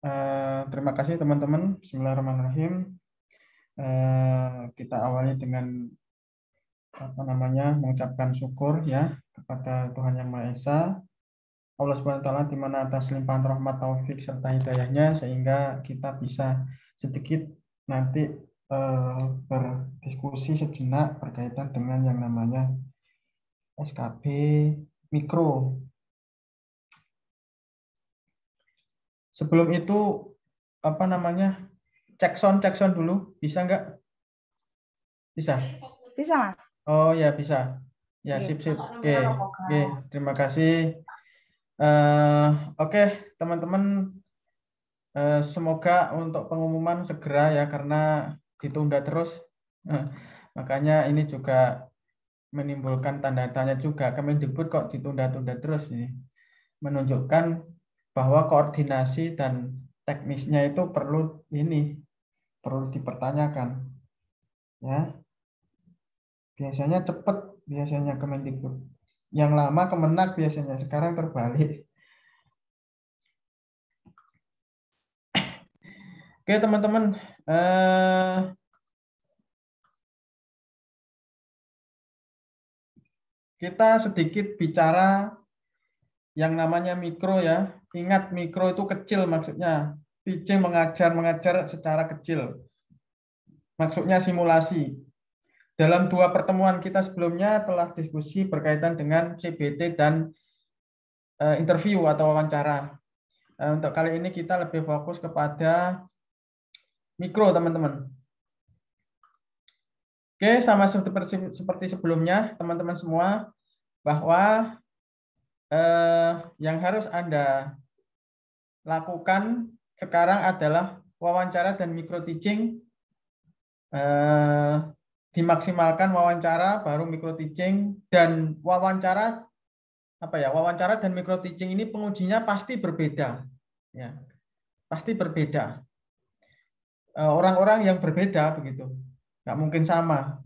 Uh, terima kasih teman-teman. Bismillahirrahmanirrahim. Uh, kita awali dengan apa namanya mengucapkan syukur ya kepada Tuhan Yang Maha Esa. Allah Subhanahu Dimana di mana atas limpahan rahmat taufik serta hidayahnya sehingga kita bisa sedikit nanti uh, berdiskusi sejenak berkaitan dengan yang namanya SKP mikro sebelum itu apa namanya cek sound cek sound dulu bisa nggak bisa bisa mas oh ya bisa ya Oke. sip sip oke oke okay. terima kasih uh, oke okay, teman-teman uh, semoga untuk pengumuman segera ya karena ditunda terus uh, makanya ini juga menimbulkan tanda tanya juga kami Kemendikbud kok ditunda-tunda terus ini menunjukkan bahwa koordinasi dan teknisnya itu perlu ini perlu dipertanyakan ya biasanya cepat biasanya Kemendikbud yang lama kemenak biasanya sekarang terbalik oke teman-teman eh, kita sedikit bicara yang namanya mikro ya Ingat mikro itu kecil maksudnya. Teaching mengajar mengajar secara kecil. Maksudnya simulasi. Dalam dua pertemuan kita sebelumnya telah diskusi berkaitan dengan CBT dan eh, interview atau wawancara. Eh, untuk kali ini kita lebih fokus kepada mikro, teman-teman. Oke, sama seperti seperti sebelumnya, teman-teman semua, bahwa eh, yang harus Anda lakukan sekarang adalah wawancara dan micro teaching. Eh, dimaksimalkan wawancara, baru micro teaching dan wawancara apa ya? Wawancara dan micro teaching ini pengujinya pasti berbeda, ya. Pasti berbeda. Eh, orang-orang eh, yang berbeda begitu, nggak mungkin sama.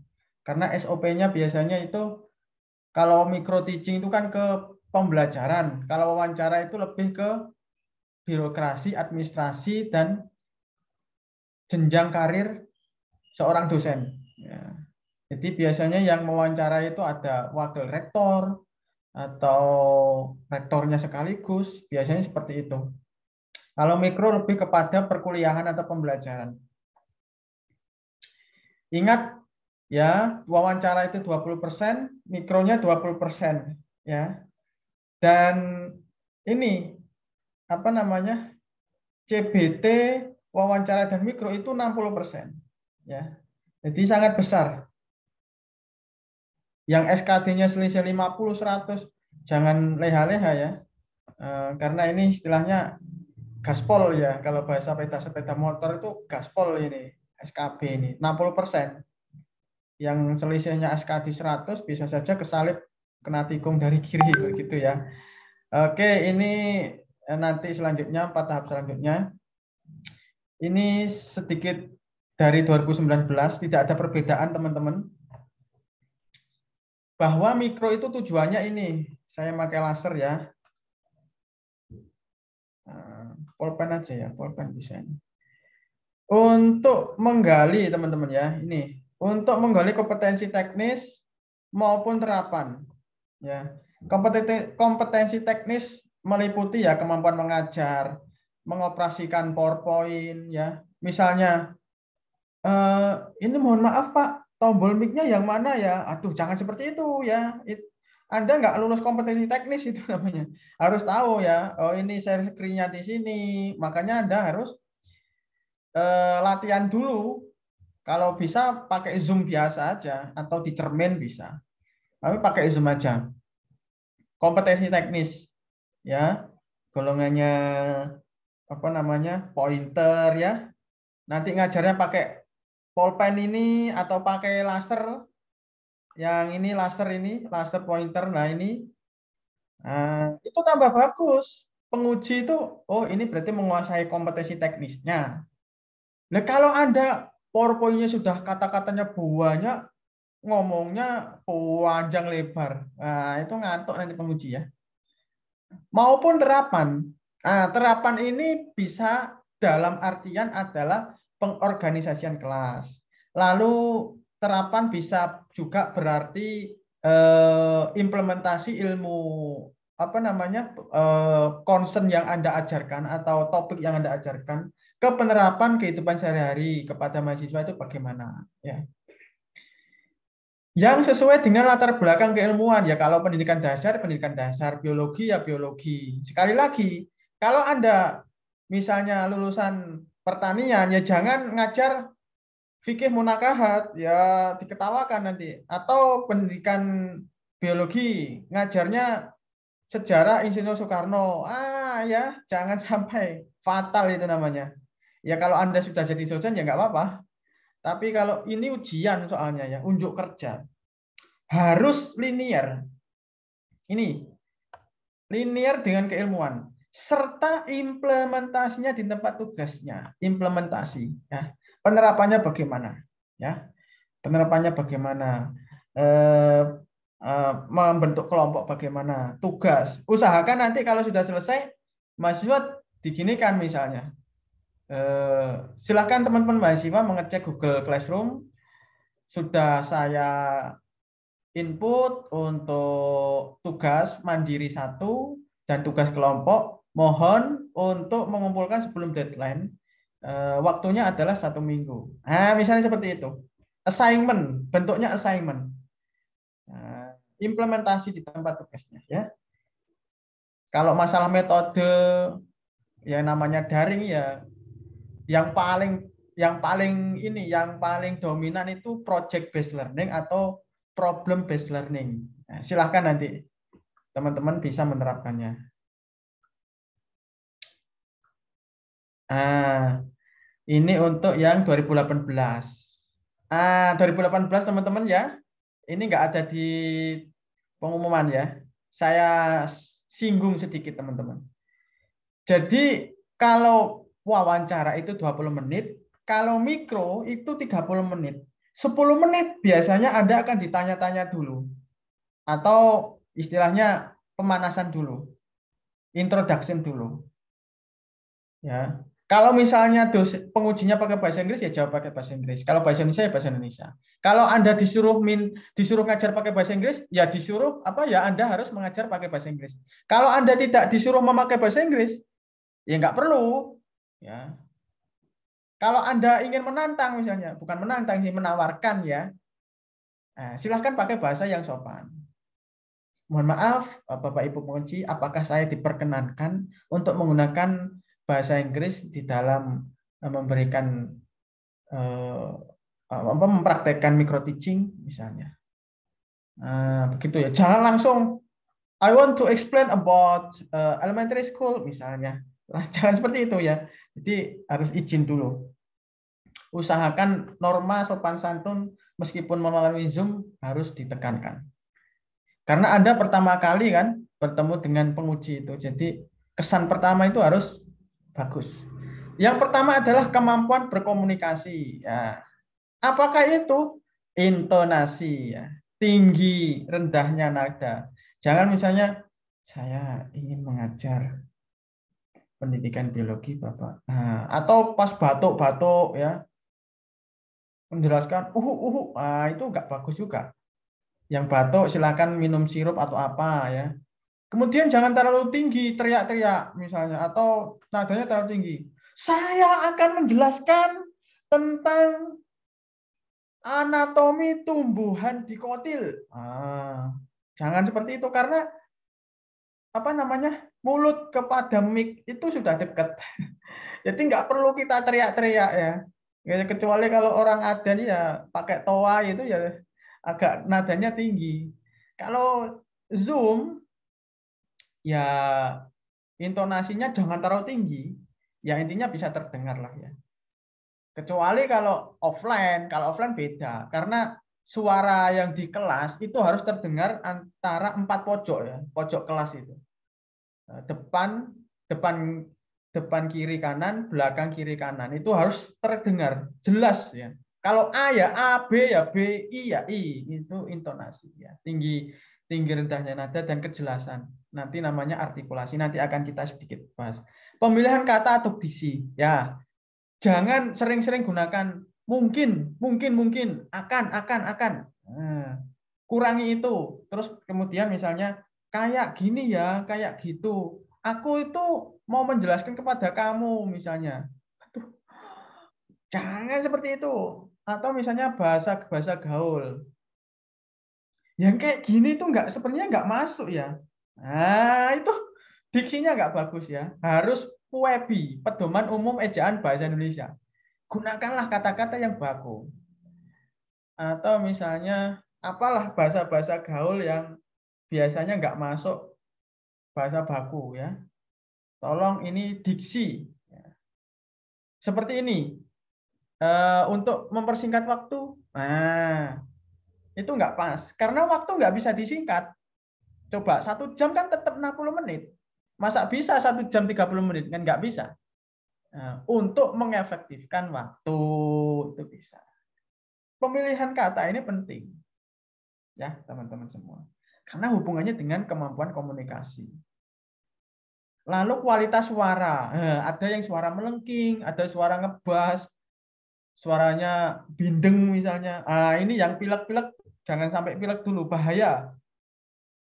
Karena SOP-nya biasanya itu kalau micro teaching itu kan ke pembelajaran, kalau wawancara itu lebih ke birokrasi, administrasi, dan jenjang karir seorang dosen. Ya. Jadi biasanya yang mewawancara itu ada wakil rektor atau rektornya sekaligus, biasanya seperti itu. Kalau mikro lebih kepada perkuliahan atau pembelajaran. Ingat ya, wawancara itu 20%, mikronya 20%, ya. Dan ini apa namanya CBT wawancara dan mikro itu 60 persen, ya. Jadi sangat besar. Yang SKD-nya selisih 50, 100, jangan leha-leha ya, e, karena ini istilahnya gaspol ya. Kalau bahasa peta sepeda motor itu gaspol ini, SKB ini, 60 persen. Yang selisihnya SKD 100 bisa saja kesalip kena tikung dari kiri begitu ya. Oke, ini Eh, nanti selanjutnya empat tahap selanjutnya ini sedikit dari 2019 tidak ada perbedaan teman-teman bahwa mikro itu tujuannya ini saya pakai laser ya eh, polpen aja ya polpen bisa untuk menggali teman-teman ya ini untuk menggali kompetensi teknis maupun terapan ya kompetensi teknis meliputi ya kemampuan mengajar, mengoperasikan PowerPoint ya. Misalnya eh, ini mohon maaf Pak, tombol mic-nya yang mana ya? Aduh, jangan seperti itu ya. It, anda nggak lulus kompetensi teknis itu namanya. Harus tahu ya, oh ini share screen-nya di sini. Makanya Anda harus eh, latihan dulu. Kalau bisa pakai Zoom biasa aja atau di cermin bisa. Tapi pakai Zoom aja. Kompetensi teknis ya golongannya apa namanya pointer ya nanti ngajarnya pakai polpen ini atau pakai laser yang ini laser ini laser pointer nah ini nah, itu tambah bagus penguji itu oh ini berarti menguasai kompetensi teknisnya nah kalau anda powerpointnya sudah kata-katanya banyak ngomongnya panjang lebar nah itu ngantuk nanti penguji ya maupun terapan. Nah, terapan ini bisa dalam artian adalah pengorganisasian kelas. Lalu terapan bisa juga berarti eh, implementasi ilmu apa namanya eh, concern yang anda ajarkan atau topik yang anda ajarkan ke penerapan kehidupan sehari-hari kepada mahasiswa itu bagaimana ya yang sesuai dengan latar belakang keilmuan ya kalau pendidikan dasar pendidikan dasar biologi ya biologi sekali lagi kalau anda misalnya lulusan pertanian ya jangan ngajar fikih munakahat ya diketawakan nanti atau pendidikan biologi ngajarnya sejarah Insinyur Soekarno ah ya jangan sampai fatal itu namanya ya kalau anda sudah jadi dosen ya nggak apa-apa tapi kalau ini ujian soalnya ya, unjuk kerja. Harus linear. Ini linear dengan keilmuan serta implementasinya di tempat tugasnya. Implementasi ya. Penerapannya bagaimana? Ya. Penerapannya bagaimana? Eh, eh, membentuk kelompok bagaimana? Tugas. Usahakan nanti kalau sudah selesai mahasiswa diginikan misalnya Eh, silakan teman-teman mahasiswa mengecek Google Classroom. Sudah saya input untuk tugas mandiri satu dan tugas kelompok. Mohon untuk mengumpulkan sebelum deadline. Eh, waktunya adalah satu minggu. Nah, misalnya seperti itu. Assignment, bentuknya assignment. Nah, implementasi di tempat tugasnya ya. Kalau masalah metode yang namanya daring ya yang paling yang paling ini yang paling dominan itu project based learning atau problem based learning. Nah, silahkan nanti teman-teman bisa menerapkannya. Ah, ini untuk yang 2018. Ah, 2018 teman-teman ya. Ini enggak ada di pengumuman ya. Saya singgung sedikit teman-teman. Jadi kalau wawancara itu 20 menit, kalau mikro itu 30 menit. 10 menit biasanya Anda akan ditanya-tanya dulu. Atau istilahnya pemanasan dulu. Introduction dulu. Ya. Kalau misalnya dosen, pengujinya pakai bahasa Inggris ya jawab pakai bahasa Inggris. Kalau bahasa Indonesia ya bahasa Indonesia. Kalau Anda disuruh min, disuruh ngajar pakai bahasa Inggris, ya disuruh apa ya Anda harus mengajar pakai bahasa Inggris. Kalau Anda tidak disuruh memakai bahasa Inggris, ya nggak perlu Ya. Kalau Anda ingin menantang misalnya, bukan menantang sih, menawarkan ya. Eh, silahkan pakai bahasa yang sopan. Mohon maaf, eh, Bapak Ibu pengunci, apakah saya diperkenankan untuk menggunakan bahasa Inggris di dalam eh, memberikan apa mempraktekkan micro teaching misalnya. begitu ya. Jangan langsung I want to explain about elementary school misalnya. Nah, jangan seperti itu ya. Jadi harus izin dulu. Usahakan norma sopan santun meskipun melalui Zoom harus ditekankan. Karena Anda pertama kali kan bertemu dengan penguji itu. Jadi kesan pertama itu harus bagus. Yang pertama adalah kemampuan berkomunikasi. Ya. Apakah itu intonasi ya. tinggi rendahnya nada? Jangan misalnya saya ingin mengajar pendidikan biologi Bapak. Nah, atau pas batuk-batuk ya menjelaskan uhu uhu nah, itu nggak bagus juga. Yang batuk silakan minum sirup atau apa ya. Kemudian jangan terlalu tinggi teriak-teriak misalnya atau nadanya terlalu tinggi. Saya akan menjelaskan tentang anatomi tumbuhan dikotil. Ah, jangan seperti itu karena apa namanya mulut kepada mic itu sudah dekat. Jadi nggak perlu kita teriak-teriak ya. ya. Kecuali kalau orang nih ya pakai toa itu ya agak nadanya tinggi. Kalau Zoom ya intonasinya jangan terlalu tinggi. Ya intinya bisa terdengar lah ya. Kecuali kalau offline, kalau offline beda karena suara yang di kelas itu harus terdengar antara empat pojok ya, pojok kelas itu. Eh, depan depan depan kiri kanan, belakang kiri kanan itu harus terdengar jelas ya. Kalau A ya A, B ya B, I ya I itu intonasi ya. Tinggi tinggi rendahnya nada dan kejelasan. Nanti namanya artikulasi. Nanti akan kita sedikit bahas. Pemilihan kata atau diksi ya. Jangan sering-sering gunakan mungkin, mungkin, mungkin, akan, akan, akan. Nah, kurangi itu. Terus kemudian misalnya kayak gini ya, kayak gitu. Aku itu mau menjelaskan kepada kamu misalnya. Aduh, jangan seperti itu. Atau misalnya bahasa bahasa gaul. Yang kayak gini tuh nggak sebenarnya nggak masuk ya. Nah, itu diksinya nggak bagus ya. Harus PUEBI, pedoman umum ejaan bahasa Indonesia. Gunakanlah kata-kata yang bagus. Atau misalnya apalah bahasa-bahasa gaul yang biasanya nggak masuk bahasa baku ya. Tolong ini diksi. Ya. Seperti ini. Eh, untuk mempersingkat waktu. Nah, itu nggak pas. Karena waktu nggak bisa disingkat. Coba satu jam kan tetap 60 menit. Masa bisa satu jam 30 menit? Kan nggak bisa. Nah, untuk mengefektifkan waktu itu bisa. Pemilihan kata ini penting. Ya, teman-teman semua. Karena hubungannya dengan kemampuan komunikasi. Lalu kualitas suara. Eh, ada yang suara melengking, ada suara ngebas, suaranya bindeng misalnya. Ah, ini yang pilek-pilek, jangan sampai pilek dulu, bahaya.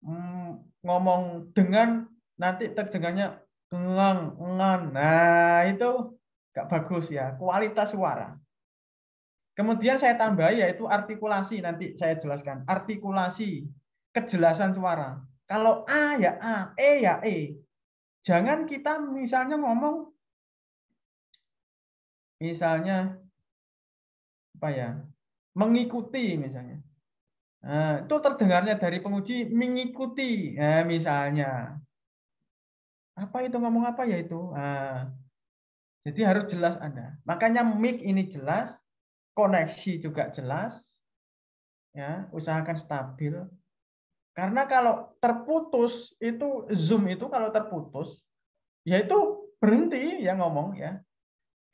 Hmm, ngomong dengan nanti terdengarnya ngang, ngan. Nah, itu gak bagus ya. Kualitas suara. Kemudian saya tambah yaitu artikulasi nanti saya jelaskan. Artikulasi kejelasan suara. Kalau A ya A, E ya E. Jangan kita misalnya ngomong misalnya apa ya? mengikuti misalnya. Nah, itu terdengarnya dari penguji mengikuti nah, misalnya. Apa itu ngomong apa ya itu? Nah, jadi harus jelas Anda. Makanya mic ini jelas, koneksi juga jelas. Ya, usahakan stabil, karena kalau terputus itu Zoom itu kalau terputus yaitu berhenti ya ngomong ya.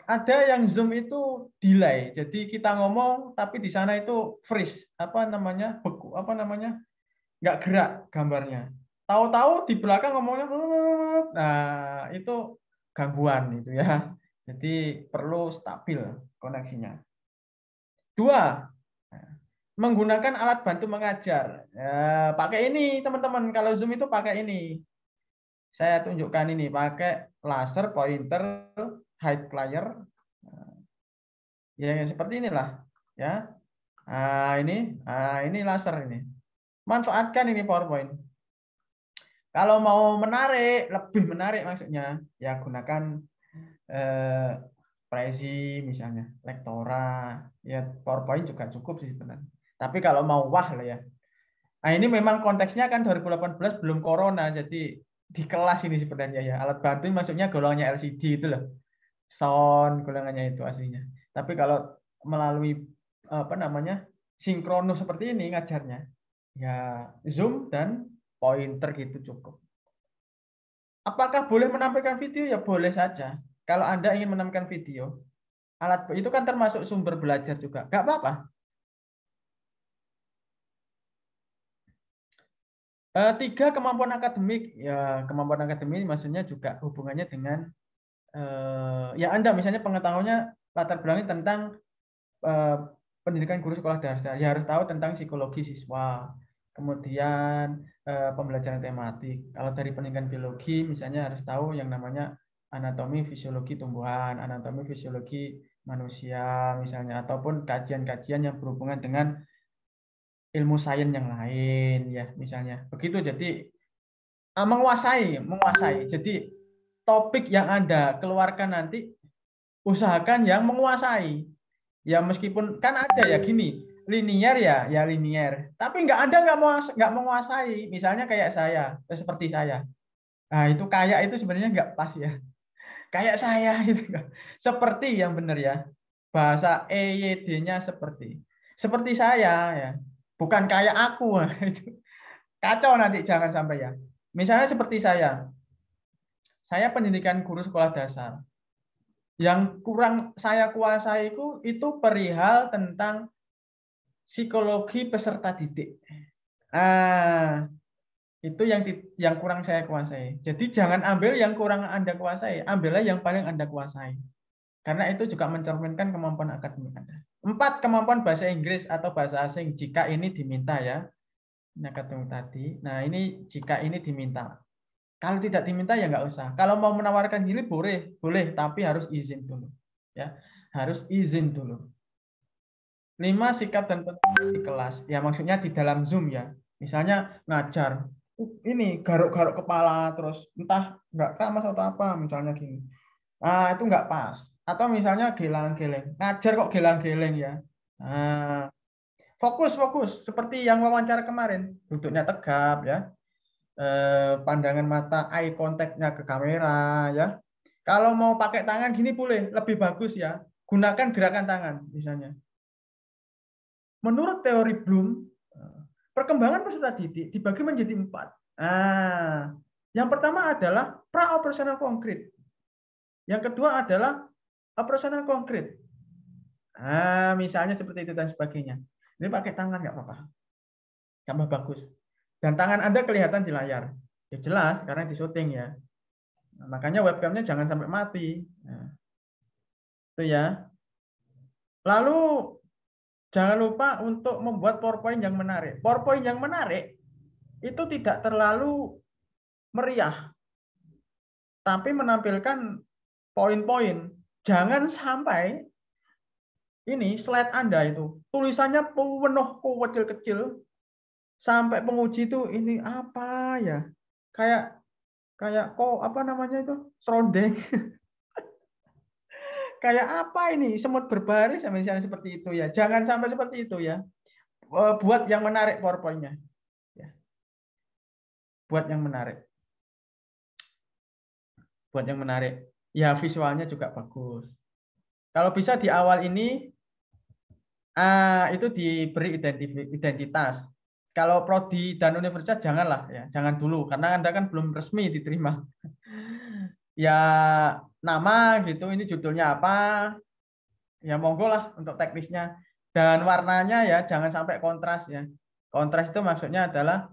Ada yang Zoom itu delay. Jadi kita ngomong tapi di sana itu freeze, apa namanya? beku, apa namanya? nggak gerak gambarnya. Tahu-tahu di belakang ngomongnya nah itu gangguan itu ya. Jadi perlu stabil koneksinya. Dua, menggunakan alat bantu mengajar. Ya, pakai ini teman-teman. Kalau Zoom itu pakai ini. Saya tunjukkan ini. Pakai laser, pointer, high player Ya seperti inilah. Ya. Nah, ini, nah, ini laser ini. Manfaatkan ini PowerPoint. Kalau mau menarik, lebih menarik maksudnya, ya gunakan eh, presi misalnya, lektora, ya PowerPoint juga cukup sih sebenarnya. Tapi kalau mau wah lah ya. Nah ini memang konteksnya kan 2018 belum corona, jadi di kelas ini sebenarnya ya. Alat bantu maksudnya golongannya LCD itu loh. Sound golongannya itu aslinya. Tapi kalau melalui apa namanya sinkronus seperti ini ngajarnya, ya zoom dan pointer gitu cukup. Apakah boleh menampilkan video? Ya boleh saja. Kalau Anda ingin menampilkan video, alat itu kan termasuk sumber belajar juga. Gak apa-apa. Eh, tiga kemampuan akademik ya kemampuan akademik maksudnya juga hubungannya dengan uh, ya anda misalnya pengetahuannya latar belakangnya tentang uh, pendidikan guru sekolah dasar ya harus tahu tentang psikologi siswa kemudian uh, pembelajaran tematik kalau dari pendidikan biologi misalnya harus tahu yang namanya anatomi fisiologi tumbuhan anatomi fisiologi manusia misalnya ataupun kajian-kajian yang berhubungan dengan ilmu sains yang lain ya misalnya begitu jadi ah, menguasai menguasai jadi topik yang anda keluarkan nanti usahakan yang menguasai ya meskipun kan ada ya gini linier ya ya linier tapi nggak ada nggak mau nggak menguasai misalnya kayak saya eh, seperti saya nah itu kayak itu sebenarnya nggak pas ya kayak saya itu seperti yang benar ya bahasa EYD-nya seperti seperti saya ya bukan kayak aku kacau nanti jangan sampai ya misalnya seperti saya saya pendidikan guru sekolah dasar yang kurang saya kuasai itu itu perihal tentang psikologi peserta didik ah itu yang yang kurang saya kuasai jadi jangan ambil yang kurang anda kuasai ambillah yang paling anda kuasai karena itu juga mencerminkan kemampuan akademik anda Empat kemampuan bahasa Inggris atau bahasa asing jika ini diminta ya. Nah, ketemu tadi. Nah, ini jika ini diminta. Kalau tidak diminta ya nggak usah. Kalau mau menawarkan diri boleh, boleh, tapi harus izin dulu. Ya, harus izin dulu. Lima sikap dan penting di kelas. Ya maksudnya di dalam Zoom ya. Misalnya ngajar, uh, ini garuk-garuk kepala terus entah nggak keramas atau apa misalnya gini ah itu nggak pas atau misalnya gelang-geleng ngajar kok gelang-geleng ya nah, fokus fokus seperti yang wawancara kemarin duduknya tegap ya eh, pandangan mata eye contact-nya ke kamera ya kalau mau pakai tangan gini boleh lebih bagus ya gunakan gerakan tangan misalnya menurut teori Bloom eh, perkembangan peserta didik dibagi menjadi empat. Nah, yang pertama adalah praoperasional konkret. Yang kedua adalah operasional konkret. Nah, misalnya seperti itu dan sebagainya. Ini pakai tangan nggak apa-apa. Tambah bagus. Dan tangan Anda kelihatan di layar. Ya jelas, karena di syuting ya. Nah, makanya webcamnya jangan sampai mati. Nah, itu ya. Lalu jangan lupa untuk membuat PowerPoint yang menarik. PowerPoint yang menarik itu tidak terlalu meriah, tapi menampilkan poin-poin. Jangan sampai ini slide Anda itu tulisannya penuh kecil-kecil sampai penguji itu ini apa ya? Kayak kayak kok apa namanya itu? serondeng. kayak apa ini? Semut berbaris misalnya seperti itu ya. Jangan sampai seperti itu ya. E, buat yang menarik PowerPoint-nya. Ya. Buat yang menarik. Buat yang menarik ya visualnya juga bagus. Kalau bisa di awal ini ah itu diberi identitas. Kalau prodi dan universitas janganlah ya, jangan dulu karena Anda kan belum resmi diterima. ya nama gitu, ini judulnya apa? Ya monggo lah untuk teknisnya dan warnanya ya jangan sampai kontras ya. Kontras itu maksudnya adalah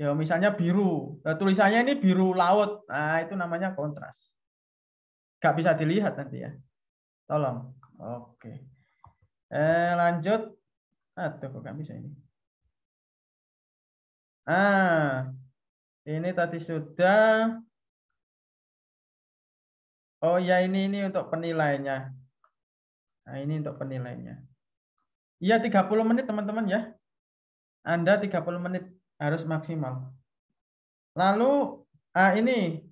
ya misalnya biru. Nah, tulisannya ini biru laut. Nah, itu namanya kontras nggak bisa dilihat nanti ya. Tolong. Oke. Eh, lanjut. Aduh, kok nggak bisa ini. Ah, ini tadi sudah. Oh ya, ini ini untuk penilaiannya. Nah, ini untuk penilainya. Iya, 30 menit teman-teman ya. Anda 30 menit harus maksimal. Lalu ah ini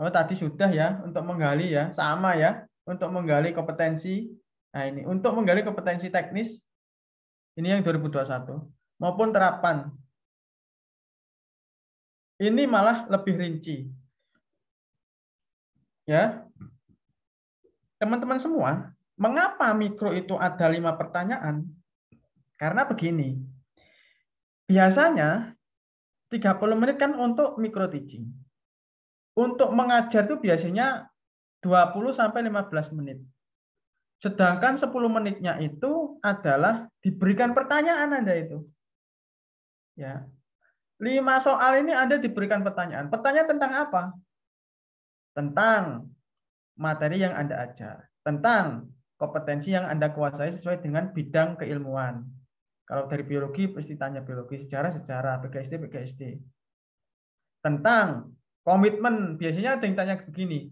Oh, tadi sudah ya untuk menggali ya, sama ya untuk menggali kompetensi. Nah, ini untuk menggali kompetensi teknis ini yang 2021 maupun terapan. Ini malah lebih rinci. Ya. Teman-teman semua, mengapa mikro itu ada lima pertanyaan? Karena begini. Biasanya 30 menit kan untuk mikro teaching untuk mengajar itu biasanya 20 sampai 15 menit. Sedangkan 10 menitnya itu adalah diberikan pertanyaan Anda itu. Ya. 5 soal ini Anda diberikan pertanyaan. Pertanyaan tentang apa? Tentang materi yang Anda ajar, tentang kompetensi yang Anda kuasai sesuai dengan bidang keilmuan. Kalau dari biologi pasti tanya biologi, sejarah sejarah, PGSD PGSD. Tentang komitmen biasanya ada yang tanya begini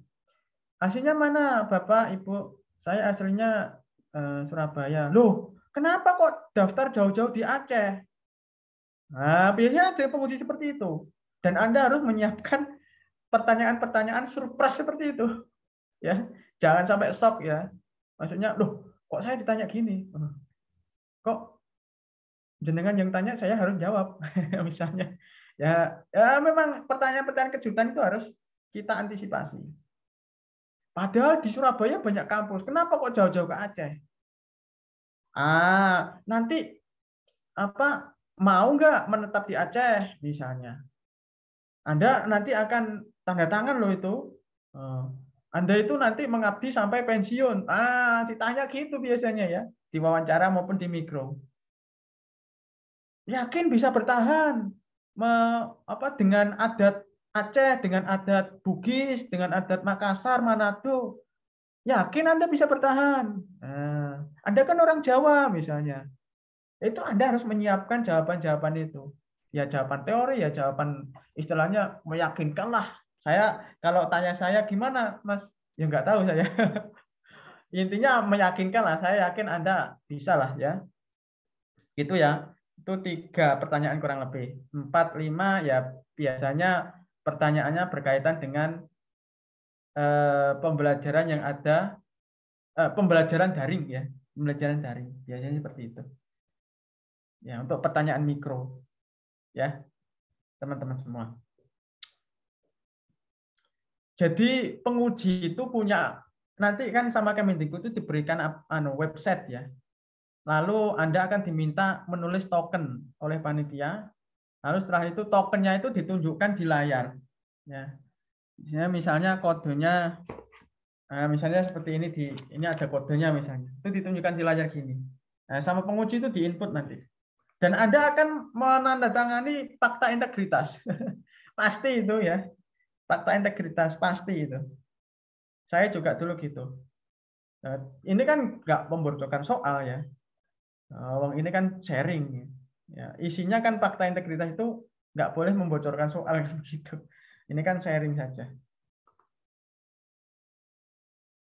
aslinya mana bapak ibu saya aslinya eh, Surabaya loh kenapa kok daftar jauh-jauh di Aceh nah biasanya ada penguji seperti itu dan anda harus menyiapkan pertanyaan-pertanyaan surprise seperti itu ya jangan sampai shock ya maksudnya loh kok saya ditanya gini hmm. kok jenengan yang tanya saya harus jawab misalnya Ya, ya memang pertanyaan-pertanyaan kejutan itu harus kita antisipasi. Padahal di Surabaya banyak kampus. Kenapa kok jauh-jauh ke Aceh? Ah, nanti apa mau nggak menetap di Aceh misalnya? Anda nanti akan tanda tangan loh itu. Eh, Anda itu nanti mengabdi sampai pensiun. Ah, ditanya gitu biasanya ya, di wawancara maupun di mikro. Yakin bisa bertahan, me, apa dengan adat Aceh, dengan adat Bugis, dengan adat Makassar, Manado, yakin Anda bisa bertahan? Nah, anda kan orang Jawa misalnya. Itu Anda harus menyiapkan jawaban-jawaban itu. Ya jawaban teori, ya jawaban istilahnya meyakinkanlah. Saya kalau tanya saya gimana, Mas? Ya nggak tahu saya. Intinya meyakinkanlah. Saya yakin Anda bisa lah ya. Itu ya itu tiga pertanyaan kurang lebih. Empat, lima ya biasanya pertanyaannya berkaitan dengan eh, pembelajaran yang ada, eh, pembelajaran daring ya, pembelajaran daring. Biasanya seperti itu. Ya, untuk pertanyaan mikro. Ya, teman-teman semua. Jadi penguji itu punya nanti kan sama Kemendikbud itu diberikan anu website ya, Lalu Anda akan diminta menulis token oleh panitia. Lalu setelah itu tokennya itu ditunjukkan di layar. Ya. ya misalnya kodenya, eh, misalnya seperti ini di ini ada kodenya misalnya. Itu ditunjukkan di layar gini. Nah, sama penguji itu di input nanti. Dan Anda akan menandatangani fakta integritas. pasti itu ya. Fakta integritas pasti itu. Saya juga dulu gitu. Nah, ini kan nggak membutuhkan soal ya. Eh, wong ini kan sharing. Ya. ya, isinya kan fakta integritas itu nggak boleh membocorkan soal kan, gitu. Ini kan sharing saja.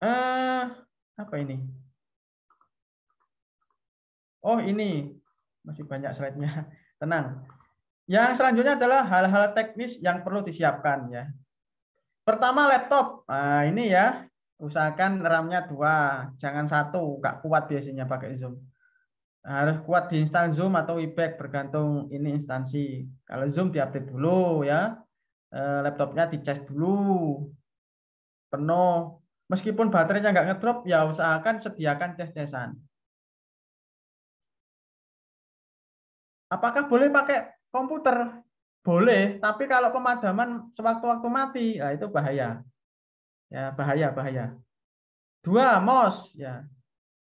Eh, uh, apa ini? Oh, ini masih banyak slide-nya. Tenang. Yang selanjutnya adalah hal-hal teknis yang perlu disiapkan ya. Pertama laptop. Nah, ini ya, usahakan RAM-nya dua, jangan satu, nggak kuat biasanya pakai Zoom harus kuat di instan Zoom atau Webex bergantung ini instansi. Kalau Zoom diupdate dulu ya, eh, laptopnya dicas dulu penuh. Meskipun baterainya nggak ngedrop, ya usahakan sediakan cas-casan. Apakah boleh pakai komputer? Boleh, tapi kalau pemadaman sewaktu-waktu mati, ya itu bahaya. Ya bahaya, bahaya. Dua, mos. Ya,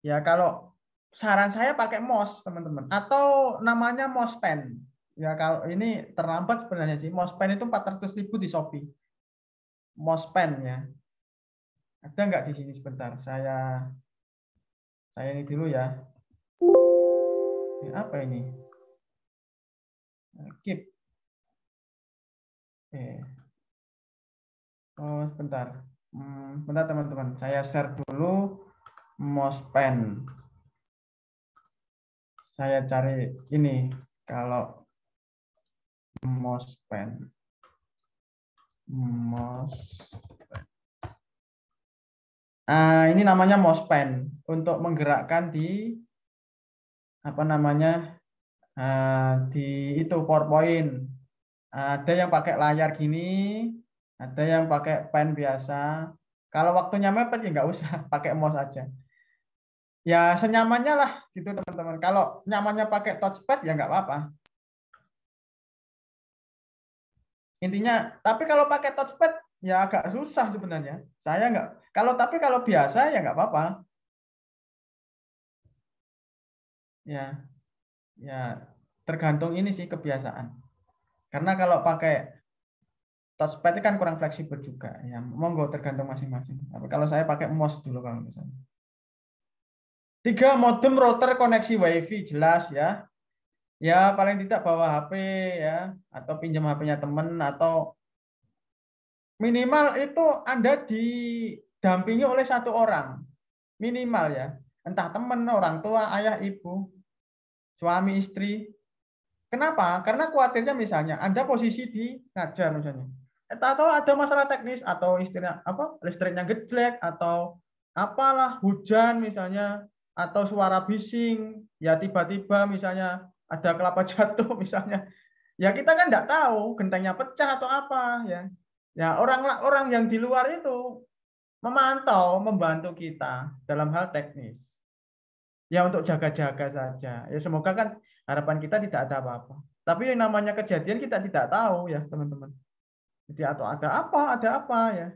ya kalau saran saya pakai MOS teman-teman atau namanya pen ya kalau ini terlambat sebenarnya sih pen itu 400 ribu di Shopee pen ya ada nggak di sini sebentar saya saya ini dulu ya ini apa ini eh, keep oke oh sebentar hmm, sebentar teman-teman saya share dulu pen saya cari ini kalau mouse pen nah, ini namanya mouse pen untuk menggerakkan di apa namanya ah, di itu PowerPoint ada yang pakai layar gini ada yang pakai pen biasa kalau waktunya mepet ya nggak usah pakai mouse aja ya senyamannya lah gitu teman-teman. Kalau nyamannya pakai touchpad ya nggak apa-apa. Intinya, tapi kalau pakai touchpad ya agak susah sebenarnya. Saya nggak. Kalau tapi kalau biasa ya nggak apa-apa. Ya, ya tergantung ini sih kebiasaan. Karena kalau pakai touchpad itu kan kurang fleksibel juga. Ya, monggo tergantung masing-masing. Tapi kalau saya pakai mouse dulu kalau misalnya. Tiga modem router koneksi WiFi jelas ya. Ya paling tidak bawa HP ya atau pinjam HP-nya teman atau minimal itu Anda didampingi oleh satu orang minimal ya entah teman orang tua ayah ibu suami istri kenapa karena khawatirnya misalnya Anda posisi di ngajar misalnya atau ada masalah teknis atau istrinya apa listriknya gejlek atau apalah hujan misalnya atau suara bising, ya tiba-tiba misalnya ada kelapa jatuh misalnya, ya kita kan nggak tahu gentengnya pecah atau apa ya. Ya orang-orang yang di luar itu memantau, membantu kita dalam hal teknis. Ya untuk jaga-jaga saja. Ya semoga kan harapan kita tidak ada apa-apa. Tapi yang namanya kejadian kita tidak tahu ya teman-teman. Jadi atau ada apa, ada apa ya.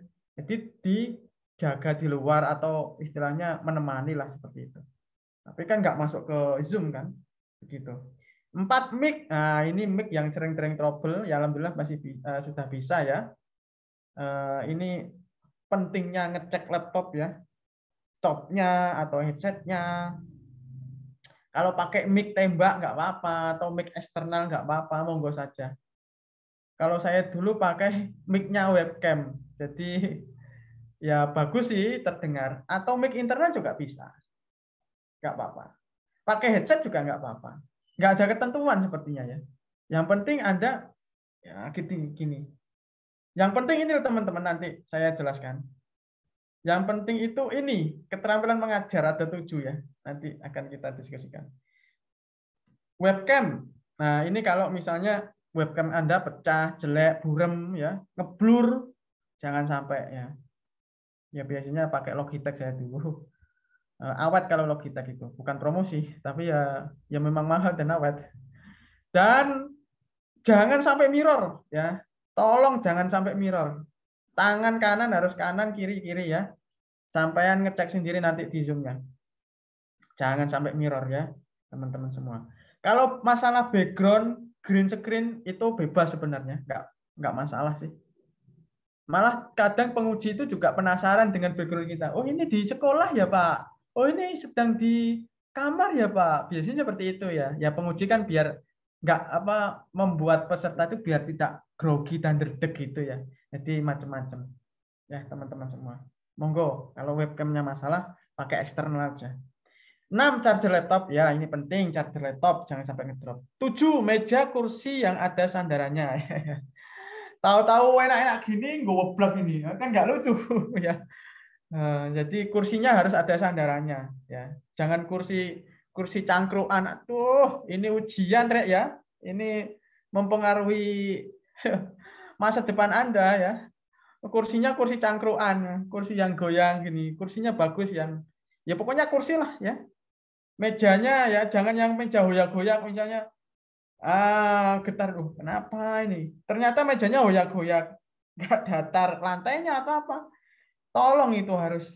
Jadi dijaga di luar atau istilahnya menemani lah seperti itu. Tapi kan nggak masuk ke Zoom kan? Begitu. Empat mic. Nah, ini mic yang sering-sering trouble. Ya alhamdulillah masih uh, sudah bisa ya. Uh, ini pentingnya ngecek laptop ya. Topnya atau headsetnya. Kalau pakai mic tembak nggak apa-apa, atau mic eksternal nggak apa-apa, monggo saja. Kalau saya dulu pakai mic-nya webcam, jadi ya bagus sih terdengar. Atau mic internal juga bisa nggak apa-apa. Pakai headset juga nggak apa-apa. Nggak ada ketentuan sepertinya ya. Yang penting ada ya gini, gini. Yang penting ini teman-teman nanti saya jelaskan. Yang penting itu ini keterampilan mengajar ada tujuh ya. Nanti akan kita diskusikan. Webcam. Nah ini kalau misalnya webcam Anda pecah, jelek, burem ya, ngeblur, jangan sampai ya. Ya biasanya pakai Logitech saya dulu. Eh, awet kalau Logitech itu bukan promosi tapi ya ya memang mahal dan awet dan jangan sampai mirror ya tolong jangan sampai mirror tangan kanan harus kanan kiri kiri ya sampaian ngecek sendiri nanti di zoomnya jangan sampai mirror ya teman-teman semua kalau masalah background green screen itu bebas sebenarnya nggak nggak masalah sih malah kadang penguji itu juga penasaran dengan background kita oh ini di sekolah ya pak oh ini sedang di kamar ya Pak. Biasanya seperti itu ya. Ya penguji kan biar nggak apa membuat peserta itu biar tidak grogi dan derdek gitu ya. Jadi macam-macam. Ya, teman-teman semua. Monggo, kalau webcamnya masalah, pakai eksternal aja. 6 charger laptop ya ini penting charger laptop jangan sampai ngedrop. 7 meja kursi yang ada sandarannya. Tahu-tahu enak-enak gini gue blok ini kan nggak lucu ya. Eh, jadi kursinya harus ada sandarannya ya. Jangan kursi kursi cangkruan. Tuh, ini ujian rek ya. Ini mempengaruhi masa depan Anda ya. Kursinya kursi cangkruan, kursi yang goyang gini. Kursinya bagus yang ya pokoknya kursi lah ya. Mejanya ya jangan yang meja goyang goyang. misalnya ah getar tuh kenapa ini ternyata mejanya goyang goyang, gak datar lantainya atau apa Tolong itu harus.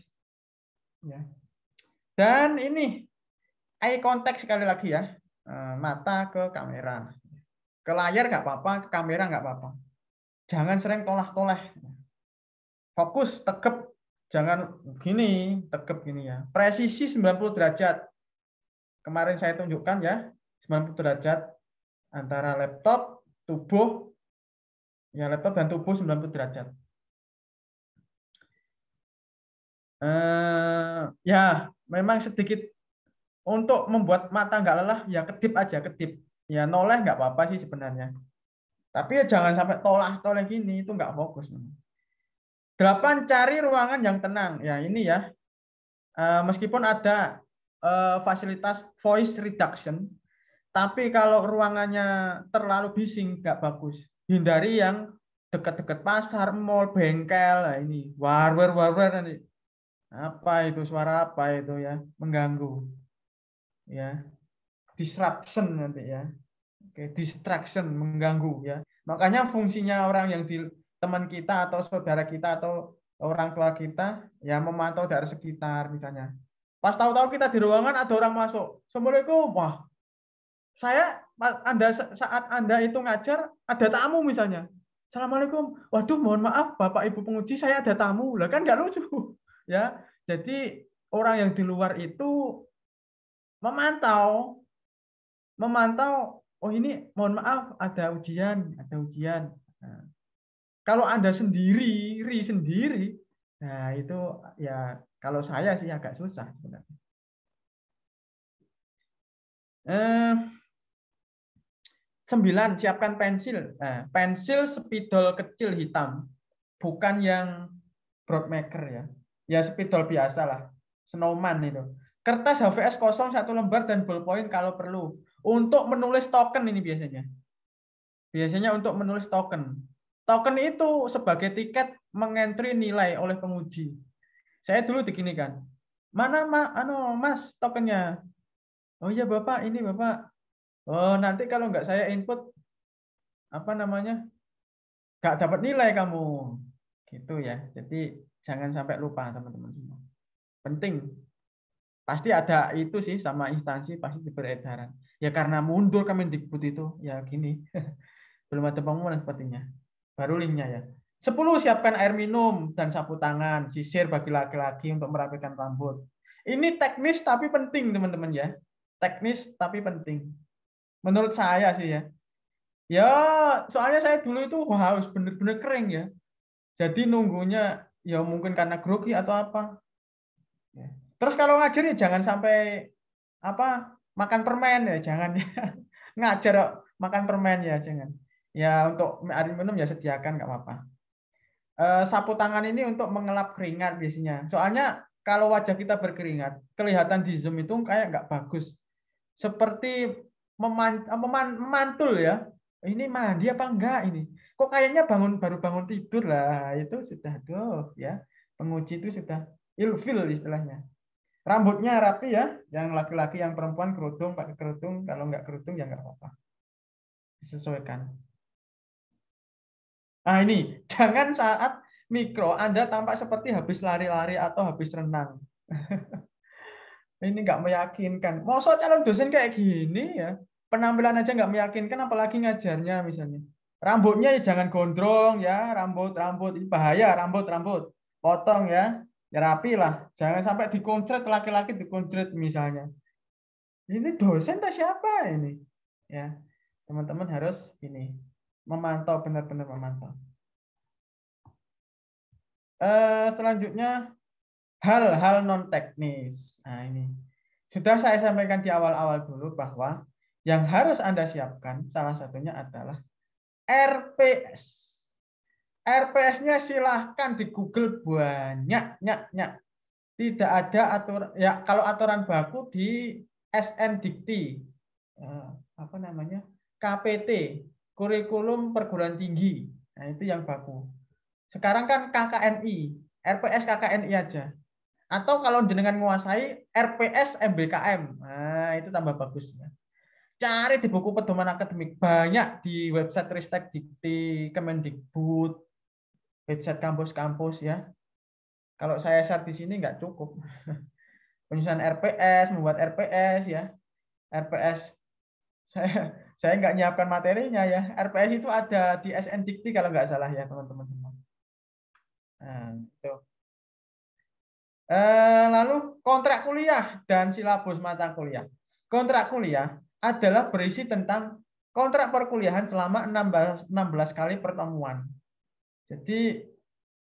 Ya. Dan ini eye contact sekali lagi ya. Eh, mata ke kamera. Ke layar nggak apa-apa, ke kamera nggak apa-apa. Jangan sering toleh-toleh. Fokus, tegap. Jangan gini, tegap gini ya. Presisi 90 derajat. Kemarin saya tunjukkan ya, 90 derajat antara laptop, tubuh, ya laptop dan tubuh 90 derajat. Uh, ya memang sedikit untuk membuat mata nggak lelah ya kedip aja kedip ya noleh nggak apa-apa sih sebenarnya tapi ya jangan sampai tolak toleh gini itu nggak fokus delapan cari ruangan yang tenang ya ini ya Uh, meskipun ada uh, fasilitas voice reduction tapi kalau ruangannya terlalu bising nggak bagus hindari yang dekat-dekat pasar mall bengkel nah ini war-war-war apa itu suara apa itu ya? Mengganggu. Ya. Disruption nanti ya. Oke, distraction mengganggu ya. Makanya fungsinya orang yang di teman kita atau saudara kita atau orang tua kita ya memantau dari sekitar misalnya. Pas tahu-tahu kita di ruangan ada orang masuk. Assalamualaikum. Wah. Saya Anda saat Anda itu ngajar ada tamu misalnya. Assalamualaikum. Waduh, mohon maaf Bapak Ibu penguji, saya ada tamu. Lah kan nggak lucu ya jadi orang yang di luar itu memantau memantau oh ini mohon maaf ada ujian ada ujian nah, kalau anda sendiri ri sendiri nah itu ya kalau saya sih agak susah sebenarnya eh, sembilan siapkan pensil nah, pensil spidol kecil hitam bukan yang broadmaker ya ya spidol biasa lah, snowman itu. Kertas HVS kosong satu lembar dan bolpoin kalau perlu. Untuk menulis token ini biasanya. Biasanya untuk menulis token. Token itu sebagai tiket mengentri nilai oleh penguji. Saya dulu begini kan. Mana ma, ano, mas tokennya? Oh iya bapak, ini bapak. Oh nanti kalau nggak saya input apa namanya? Nggak dapat nilai kamu. Gitu ya. Jadi Jangan sampai lupa teman-teman semua. Penting. Pasti ada itu sih sama instansi pasti beredaran. Ya karena mundur kami putih itu ya gini. Belum ada pengumuman sepertinya. Baru linknya ya. sepuluh Siapkan air minum dan sapu tangan. Sisir bagi laki-laki untuk merapikan rambut. Ini teknis tapi penting teman-teman ya. Teknis tapi penting. Menurut saya sih ya. Ya, soalnya saya dulu itu wow, bener-bener kering ya. Jadi nunggunya ya mungkin karena grogi atau apa. Ya. Terus kalau ngajar ya jangan sampai apa makan permen ya jangan ya. ngajar makan permen ya jangan. Ya untuk air minum ya sediakan nggak apa-apa. E, sapu tangan ini untuk mengelap keringat biasanya. Soalnya kalau wajah kita berkeringat, kelihatan di zoom itu kayak nggak bagus. Seperti meman, meman, memantul ya. Ini mandi apa enggak ini? Kok kayaknya bangun baru bangun tidur lah itu sudah tuh ya. Penguji itu sudah ilfil istilahnya. Rambutnya rapi ya, yang laki-laki, yang perempuan kerudung, pakai kerudung, kalau nggak kerudung ya nggak apa-apa. Disesuaikan. Ah ini, jangan saat mikro Anda tampak seperti habis lari-lari atau habis renang. ini nggak meyakinkan. mau calon dosen kayak gini ya, penampilan aja nggak meyakinkan, apalagi ngajarnya misalnya. Rambutnya ya jangan gondrong ya, rambut rambut ini bahaya rambut rambut. Potong ya, ya rapi lah. Jangan sampai dikoncret laki-laki dikoncret misalnya. Ini dosen atau siapa ini? Ya, teman-teman harus ini memantau benar-benar memantau. eh, selanjutnya hal-hal non teknis. Nah ini sudah saya sampaikan di awal-awal dulu bahwa yang harus Anda siapkan salah satunya adalah RPS. RPS-nya silahkan di Google banyak, nyak, nyak. Tidak ada aturan, ya kalau aturan baku di SN Dikti, eh, apa namanya, KPT, Kurikulum Perguruan Tinggi. Nah, itu yang baku. Sekarang kan KKNI, RPS KKNI aja. Atau kalau jenengan menguasai RPS MBKM. Nah, itu tambah bagusnya. Cari di buku pedoman akademik banyak di website Ristek Dikti, Kemendikbud, website kampus-kampus ya. Kalau saya share di sini nggak cukup. Penyusunan RPS, membuat RPS ya. RPS saya saya nggak nyiapkan materinya ya. RPS itu ada di SN Dikti kalau nggak salah ya teman-teman. Nah, itu. Eh, lalu kontrak kuliah dan silabus mata kuliah. Kontrak kuliah adalah berisi tentang kontrak perkuliahan selama 16, 16 kali pertemuan. Jadi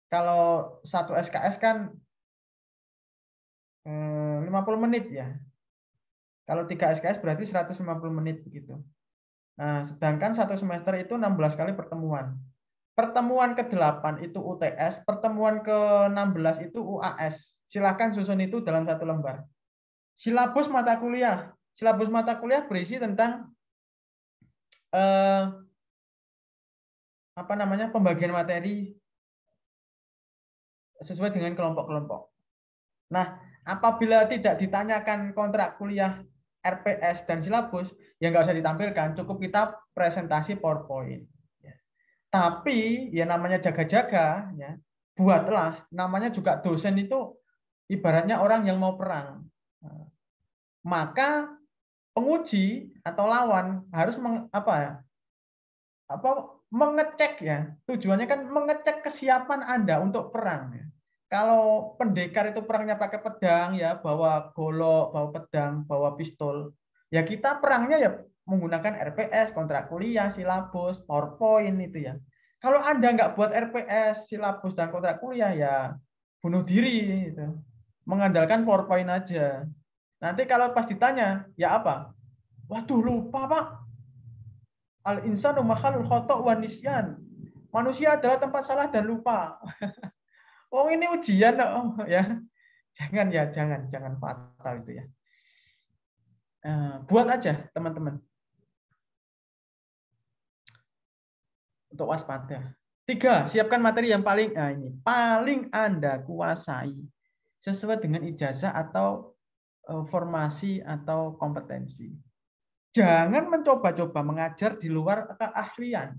kalau satu SKS kan 50 eh, menit ya. Kalau 3 SKS berarti 150 menit begitu. Nah, sedangkan satu semester itu 16 kali pertemuan. Pertemuan ke-8 itu UTS, pertemuan ke-16 itu UAS. Silahkan susun itu dalam satu lembar. Silabus mata kuliah silabus mata kuliah berisi tentang eh, apa namanya pembagian materi sesuai dengan kelompok-kelompok. Nah, apabila tidak ditanyakan kontrak kuliah RPS dan silabus, yang nggak usah ditampilkan, cukup kita presentasi PowerPoint. Ya. Tapi ya namanya jaga-jaga, ya buatlah namanya juga dosen itu ibaratnya orang yang mau perang. Nah, maka penguji atau lawan harus meng, apa ya? apa mengecek ya tujuannya kan mengecek kesiapan anda untuk perang ya. kalau pendekar itu perangnya pakai pedang ya bawa golok bawa pedang bawa pistol ya kita perangnya ya menggunakan RPS kontrak kuliah silabus powerpoint itu ya kalau anda nggak buat RPS silabus dan kontrak kuliah ya bunuh diri itu mengandalkan powerpoint aja Nanti kalau pas ditanya, ya apa? Waduh lupa pak. Al insanu makhluk khotok wanisyan. Manusia adalah tempat salah dan lupa. oh ini ujian oh, ya. Jangan ya, jangan, jangan fatal itu ya. Eh, buat aja teman-teman. Untuk waspada. Tiga, siapkan materi yang paling nah ini paling Anda kuasai sesuai dengan ijazah atau Eh, formasi atau kompetensi. Jangan mencoba-coba mengajar di luar keahlian.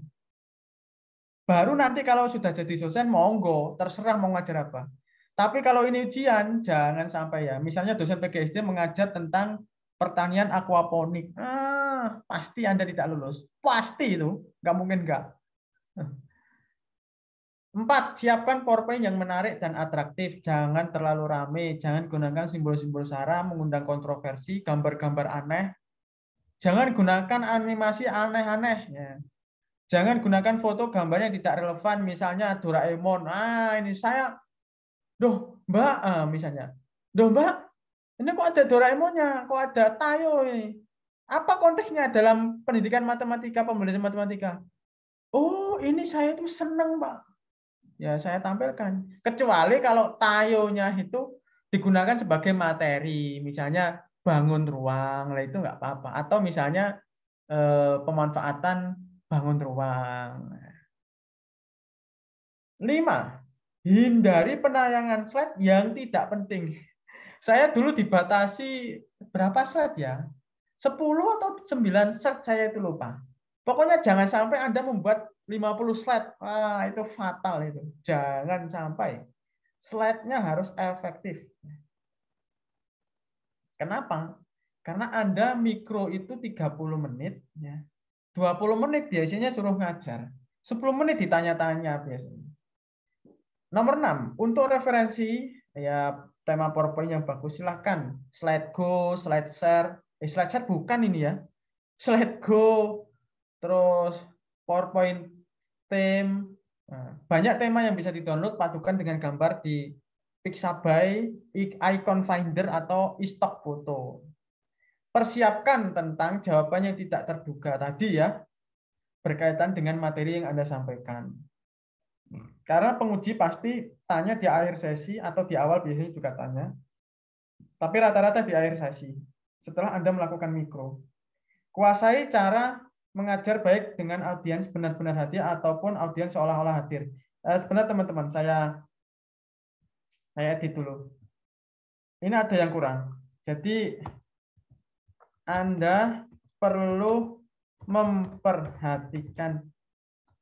Baru nanti kalau sudah jadi dosen, monggo, terserah mau ngajar apa. Tapi kalau ini ujian, jangan sampai ya. Misalnya dosen PGSD mengajar tentang pertanian akuaponik. Ah, pasti Anda tidak lulus. Pasti itu. Nggak mungkin nggak. Empat, siapkan PowerPoint yang menarik dan atraktif. Jangan terlalu rame, jangan gunakan simbol-simbol sara, mengundang kontroversi, gambar-gambar aneh. Jangan gunakan animasi aneh-aneh. Ya. Jangan gunakan foto gambarnya tidak relevan, misalnya Doraemon. Ah, ini saya, Duh mbak, ah, misalnya. Duh mbak, ini kok ada Doraemonnya, kok ada Tayo ini. Apa konteksnya dalam pendidikan matematika, pembelajaran matematika? Oh, ini saya itu senang, mbak ya saya tampilkan. Kecuali kalau tayonya itu digunakan sebagai materi, misalnya bangun ruang, lah itu nggak apa-apa. Atau misalnya eh, pemanfaatan bangun ruang. Lima, hindari penayangan slide yang tidak penting. Saya dulu dibatasi berapa slide ya? 10 atau 9 slide saya itu lupa. Pokoknya jangan sampai Anda membuat 50 slide. Ah, itu fatal itu. Jangan sampai. Slide-nya harus efektif. Kenapa? Karena Anda mikro itu 30 menit, ya. 20 menit biasanya suruh ngajar. 10 menit ditanya-tanya biasanya. Nomor 6, untuk referensi ya tema PowerPoint yang bagus silahkan slide go, slide share. Eh, slide share bukan ini ya. Slide go, terus PowerPoint theme. Nah, banyak tema yang bisa di-download padukan dengan gambar di Pixabay, Icon Finder atau Stock foto. Persiapkan tentang jawaban yang tidak terduga tadi ya, berkaitan dengan materi yang Anda sampaikan. Karena penguji pasti tanya di akhir sesi atau di awal biasanya juga tanya. Tapi rata-rata di akhir sesi, setelah Anda melakukan mikro. Kuasai cara mengajar baik dengan audiens benar-benar hadir ataupun audiens seolah-olah hadir. Eh, sebenarnya teman-teman saya saya edit dulu. Ini ada yang kurang. Jadi Anda perlu memperhatikan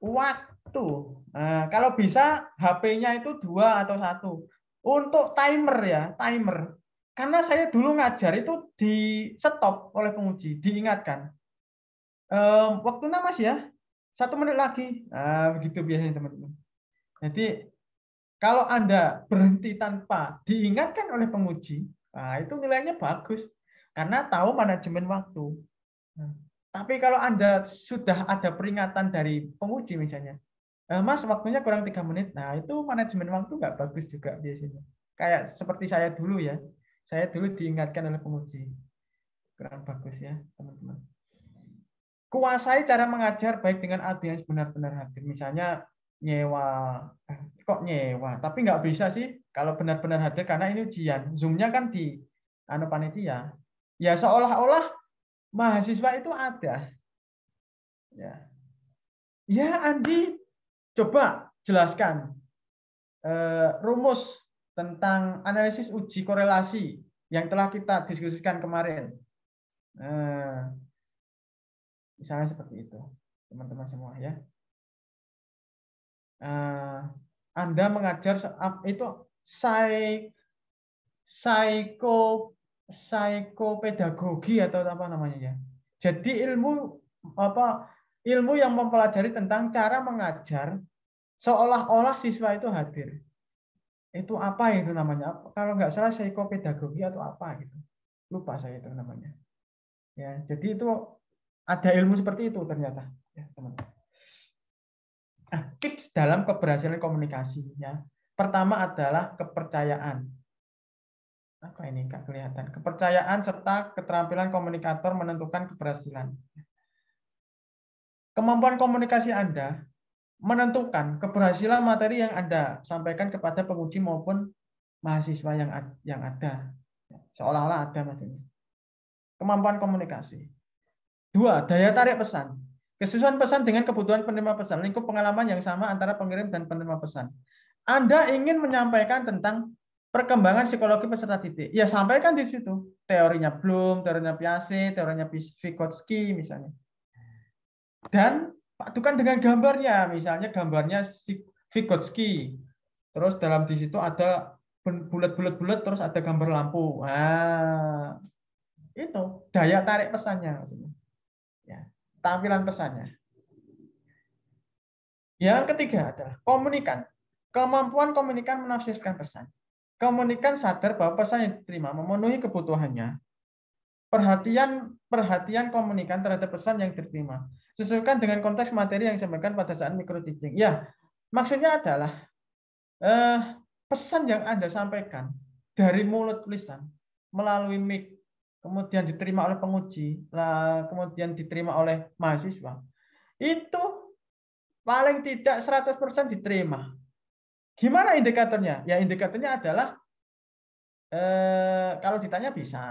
waktu. Nah, kalau bisa HP-nya itu dua atau satu. Untuk timer ya, timer. Karena saya dulu ngajar itu di stop oleh penguji, diingatkan Um, waktunya Mas ya. Satu menit lagi. Nah, begitu biasanya teman-teman. Jadi kalau Anda berhenti tanpa diingatkan oleh penguji, nah, itu nilainya bagus karena tahu manajemen waktu. Nah, tapi kalau Anda sudah ada peringatan dari penguji misalnya, eh, Mas waktunya kurang tiga menit. Nah itu manajemen waktu nggak bagus juga biasanya. Kayak seperti saya dulu ya. Saya dulu diingatkan oleh penguji. Kurang bagus ya teman-teman kuasai cara mengajar baik dengan audiens benar-benar hadir. Misalnya nyewa, eh, kok nyewa, tapi nggak bisa sih kalau benar-benar hadir karena ini ujian. zoomnya kan di anu panitia. Ya seolah-olah mahasiswa itu ada. Ya. Ya Andi, coba jelaskan eh, rumus tentang analisis uji korelasi yang telah kita diskusikan kemarin. Eh, Misalnya seperti itu, teman-teman semua ya. Uh, anda mengajar itu psych, psycho psikopedagogi atau apa namanya ya. Jadi ilmu apa ilmu yang mempelajari tentang cara mengajar seolah-olah siswa itu hadir. Itu apa itu namanya? Kalau nggak salah psikopedagogi atau apa gitu. Lupa saya itu namanya. Ya, jadi itu ada ilmu seperti itu ternyata ya, teman. Nah, tips dalam keberhasilan komunikasinya pertama adalah kepercayaan apa ini kak kelihatan kepercayaan serta keterampilan komunikator menentukan keberhasilan kemampuan komunikasi anda menentukan keberhasilan materi yang anda sampaikan kepada penguji maupun mahasiswa yang yang ada seolah-olah ada maksudnya kemampuan komunikasi Dua, daya tarik pesan. Kesesuaian pesan dengan kebutuhan penerima pesan. Lingkup pengalaman yang sama antara pengirim dan penerima pesan. Anda ingin menyampaikan tentang perkembangan psikologi peserta didik. Ya, sampaikan di situ. Teorinya Bloom, teorinya Piaget, teorinya Vygotsky misalnya. Dan padukan dengan gambarnya. Misalnya gambarnya Vygotsky. Terus dalam di situ ada bulat-bulat-bulat terus ada gambar lampu. Ah. Itu daya tarik pesannya tampilan pesannya. Yang ketiga adalah komunikan. Kemampuan komunikan menafsirkan pesan. Komunikan sadar bahwa pesan yang diterima memenuhi kebutuhannya. Perhatian perhatian komunikan terhadap pesan yang diterima. Sesuaikan dengan konteks materi yang disampaikan pada saat micro teaching. Ya, maksudnya adalah eh, pesan yang Anda sampaikan dari mulut tulisan melalui mic kemudian diterima oleh penguji, lah kemudian diterima oleh mahasiswa, itu paling tidak 100% diterima. Gimana indikatornya? Ya indikatornya adalah eh, kalau ditanya bisa,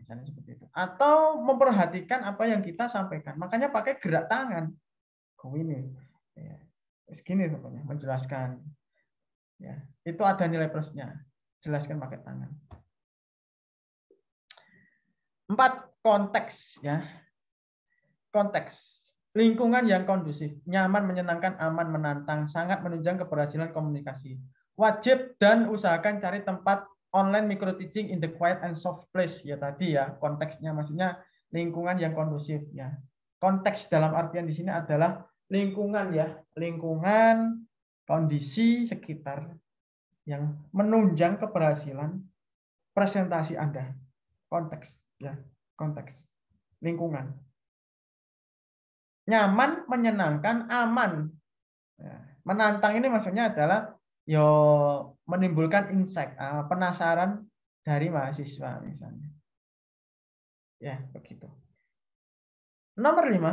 misalnya seperti itu. Atau memperhatikan apa yang kita sampaikan. Makanya pakai gerak tangan. Kau ini, ya, segini pokoknya menjelaskan. Ya, itu ada nilai plusnya. Jelaskan pakai tangan. Empat, konteks ya. Konteks. Lingkungan yang kondusif, nyaman, menyenangkan, aman, menantang, sangat menunjang keberhasilan komunikasi. Wajib dan usahakan cari tempat online micro teaching in the quiet and soft place ya tadi ya konteksnya maksudnya lingkungan yang kondusif ya. Konteks dalam artian di sini adalah lingkungan ya, lingkungan, kondisi sekitar yang menunjang keberhasilan presentasi Anda. Konteks ya konteks lingkungan nyaman menyenangkan aman ya, menantang ini maksudnya adalah yo menimbulkan insight ah, penasaran dari mahasiswa misalnya ya begitu nomor lima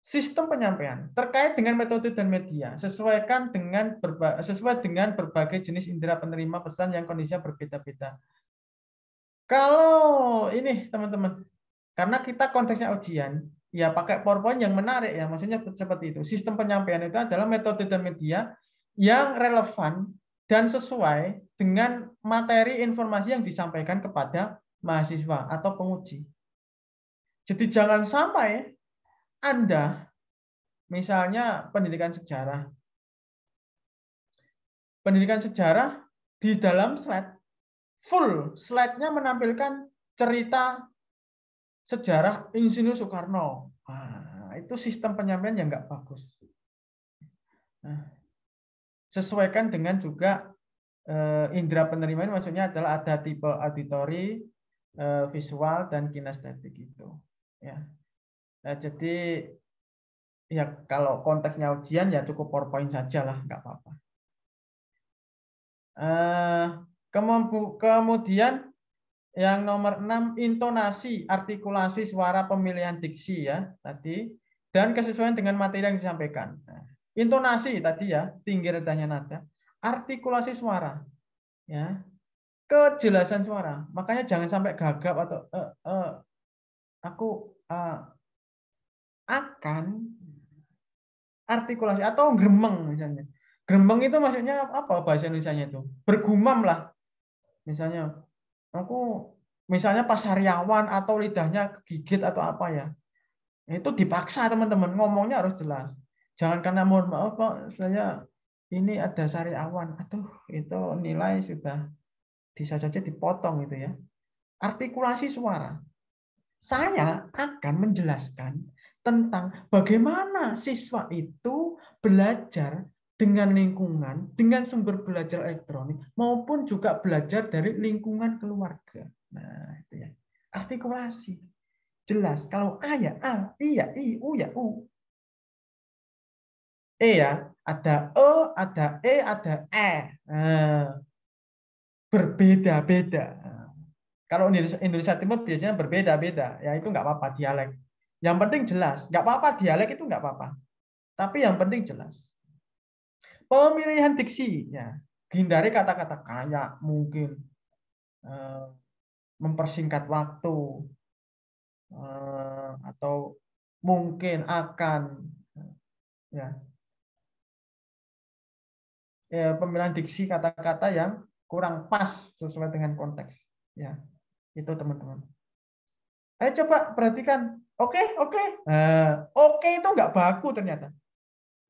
sistem penyampaian terkait dengan metode dan media sesuaikan dengan berba, sesuai dengan berbagai jenis indera penerima pesan yang kondisinya berbeda-beda kalau ini teman-teman, karena kita konteksnya ujian, ya pakai PowerPoint yang menarik ya, maksudnya seperti itu. Sistem penyampaian itu adalah metode dan media yang relevan dan sesuai dengan materi informasi yang disampaikan kepada mahasiswa atau penguji. Jadi jangan sampai Anda, misalnya pendidikan sejarah, pendidikan sejarah di dalam slide full slide-nya menampilkan cerita sejarah Insinyur Soekarno. Nah, itu sistem penyampaian yang nggak bagus. Nah, sesuaikan dengan juga eh, indera penerimaan, maksudnya adalah ada tipe auditory, eh, visual, dan kinestetik itu. Ya. Nah, jadi ya kalau konteksnya ujian ya cukup PowerPoint saja lah, nggak apa-apa. Eh, Kemudian yang nomor enam intonasi, artikulasi suara pemilihan diksi ya tadi dan kesesuaian dengan materi yang disampaikan. Nah, intonasi tadi ya, tinggi rendahnya nada, artikulasi suara. Ya. Kejelasan suara. Makanya jangan sampai gagap atau eh, eh, aku eh, akan artikulasi atau gremeng misalnya. Gremeng itu maksudnya apa bahasa Indonesia itu? Bergumam lah misalnya aku misalnya pas sariawan atau lidahnya gigit atau apa ya itu dipaksa teman-teman ngomongnya harus jelas jangan karena mohon maaf pak saya ini ada sariawan aduh itu nilai sudah bisa saja dipotong gitu ya artikulasi suara saya akan menjelaskan tentang bagaimana siswa itu belajar dengan lingkungan, dengan sumber belajar elektronik, maupun juga belajar dari lingkungan keluarga. Nah, itu ya. Artikulasi. Jelas. Kalau A ya A, I ya I, U ya U. E ya, ada E, ada E, ada E. Nah, berbeda-beda. kalau Indonesia, Indonesia Timur biasanya berbeda-beda. Ya, itu nggak apa-apa dialek. Yang penting jelas. Nggak apa-apa dialek itu nggak apa-apa. Tapi yang penting jelas. Pemilihan diksi ya hindari kata-kata kaya mungkin, eh, mempersingkat waktu, eh, atau mungkin akan, ya. ya, pemilihan diksi kata-kata yang kurang pas sesuai dengan konteks, ya, itu teman-teman. Ayo coba perhatikan, oke, okay, oke, okay. Eh, oke okay, itu nggak baku ternyata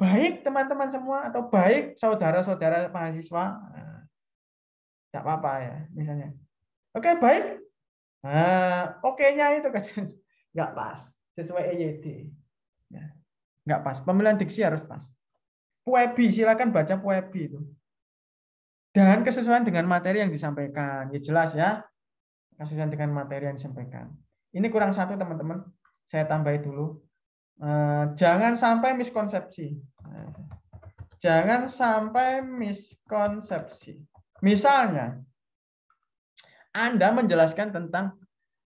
baik teman-teman semua atau baik saudara-saudara mahasiswa tidak nah, apa-apa ya misalnya oke baik nah, oke nya itu kadang nggak pas sesuai EYD ya, nggak pas pemilihan diksi harus pas puebi silakan baca puebi itu dan kesesuaian dengan materi yang disampaikan ya jelas ya kesesuaian dengan materi yang disampaikan ini kurang satu teman-teman saya tambahi dulu Eh, jangan sampai miskonsepsi. Jangan sampai miskonsepsi. Misalnya, Anda menjelaskan tentang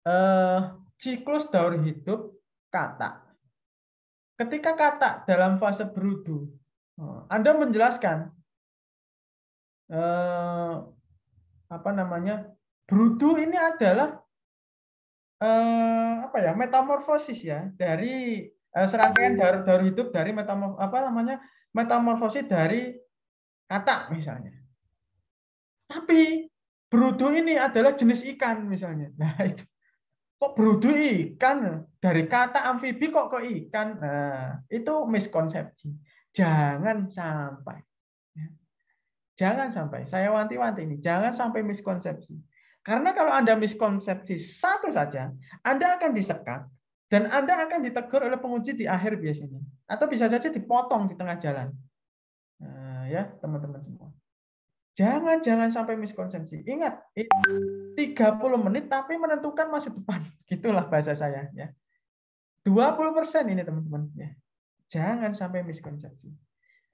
eh, siklus daur hidup kata. Ketika kata dalam fase berudu, eh, Anda menjelaskan eh, apa namanya berudu ini adalah eh, apa ya metamorfosis ya dari Eh, serangkaian daur-daur hidup dari metamorf apa namanya metamorfosis dari kata misalnya. Tapi berudu ini adalah jenis ikan misalnya. Nah itu kok berudu ikan dari kata amfibi kok ke ikan. Nah, itu miskonsepsi. Jangan sampai. Ya. Jangan sampai. Saya wanti-wanti ini. Jangan sampai miskonsepsi. Karena kalau Anda miskonsepsi satu saja, Anda akan disekat dan Anda akan ditegur oleh penguji di akhir biasanya. Atau bisa saja dipotong di tengah jalan. Nah, ya, teman-teman semua. Jangan-jangan sampai miskonsepsi. Ingat, 30 menit tapi menentukan masa depan. Gitulah bahasa saya. Ya. 20% ini teman-teman. Ya. Jangan sampai miskonsepsi.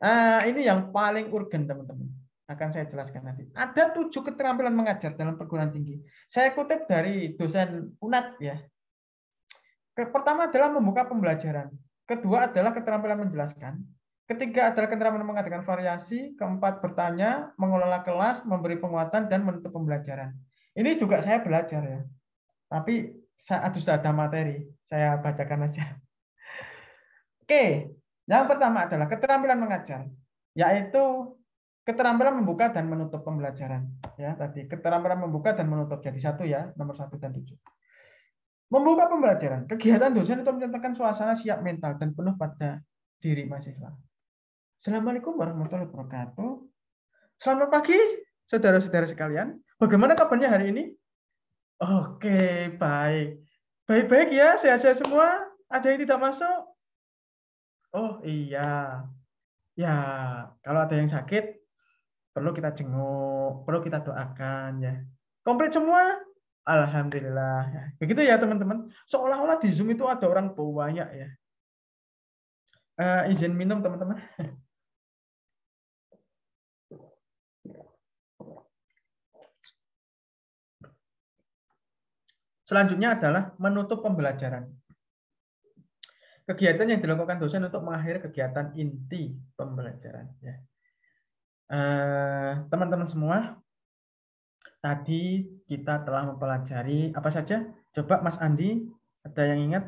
Nah, ini yang paling urgen teman-teman akan saya jelaskan nanti. Ada tujuh keterampilan mengajar dalam perguruan tinggi. Saya kutip dari dosen UNAT ya, Pertama adalah membuka pembelajaran. Kedua adalah keterampilan menjelaskan. Ketiga adalah keterampilan mengadakan variasi. Keempat bertanya, mengelola kelas, memberi penguatan, dan menutup pembelajaran. Ini juga saya belajar ya. Tapi saat sudah ada materi. Saya bacakan aja. Oke, yang pertama adalah keterampilan mengajar, yaitu keterampilan membuka dan menutup pembelajaran. Ya, tadi keterampilan membuka dan menutup jadi satu ya, nomor satu dan tujuh. Membuka pembelajaran, kegiatan dosen itu menciptakan suasana siap mental dan penuh pada diri mahasiswa. Assalamualaikum warahmatullahi wabarakatuh. Selamat pagi, saudara-saudara sekalian. Bagaimana kabarnya hari ini? Oke, baik. Baik-baik ya, sehat-sehat semua. Ada yang tidak masuk? Oh iya. Ya, kalau ada yang sakit, perlu kita jenguk, perlu kita doakan ya. Komplit semua? Alhamdulillah. Begitu ya, ya teman-teman. Seolah-olah di Zoom itu ada orang banyak ya. Uh, izin minum teman-teman. Selanjutnya adalah menutup pembelajaran. Kegiatan yang dilakukan dosen untuk mengakhiri kegiatan inti pembelajaran. teman ya. eh, Teman-teman semua, tadi kita telah mempelajari apa saja. Coba Mas Andi, ada yang ingat?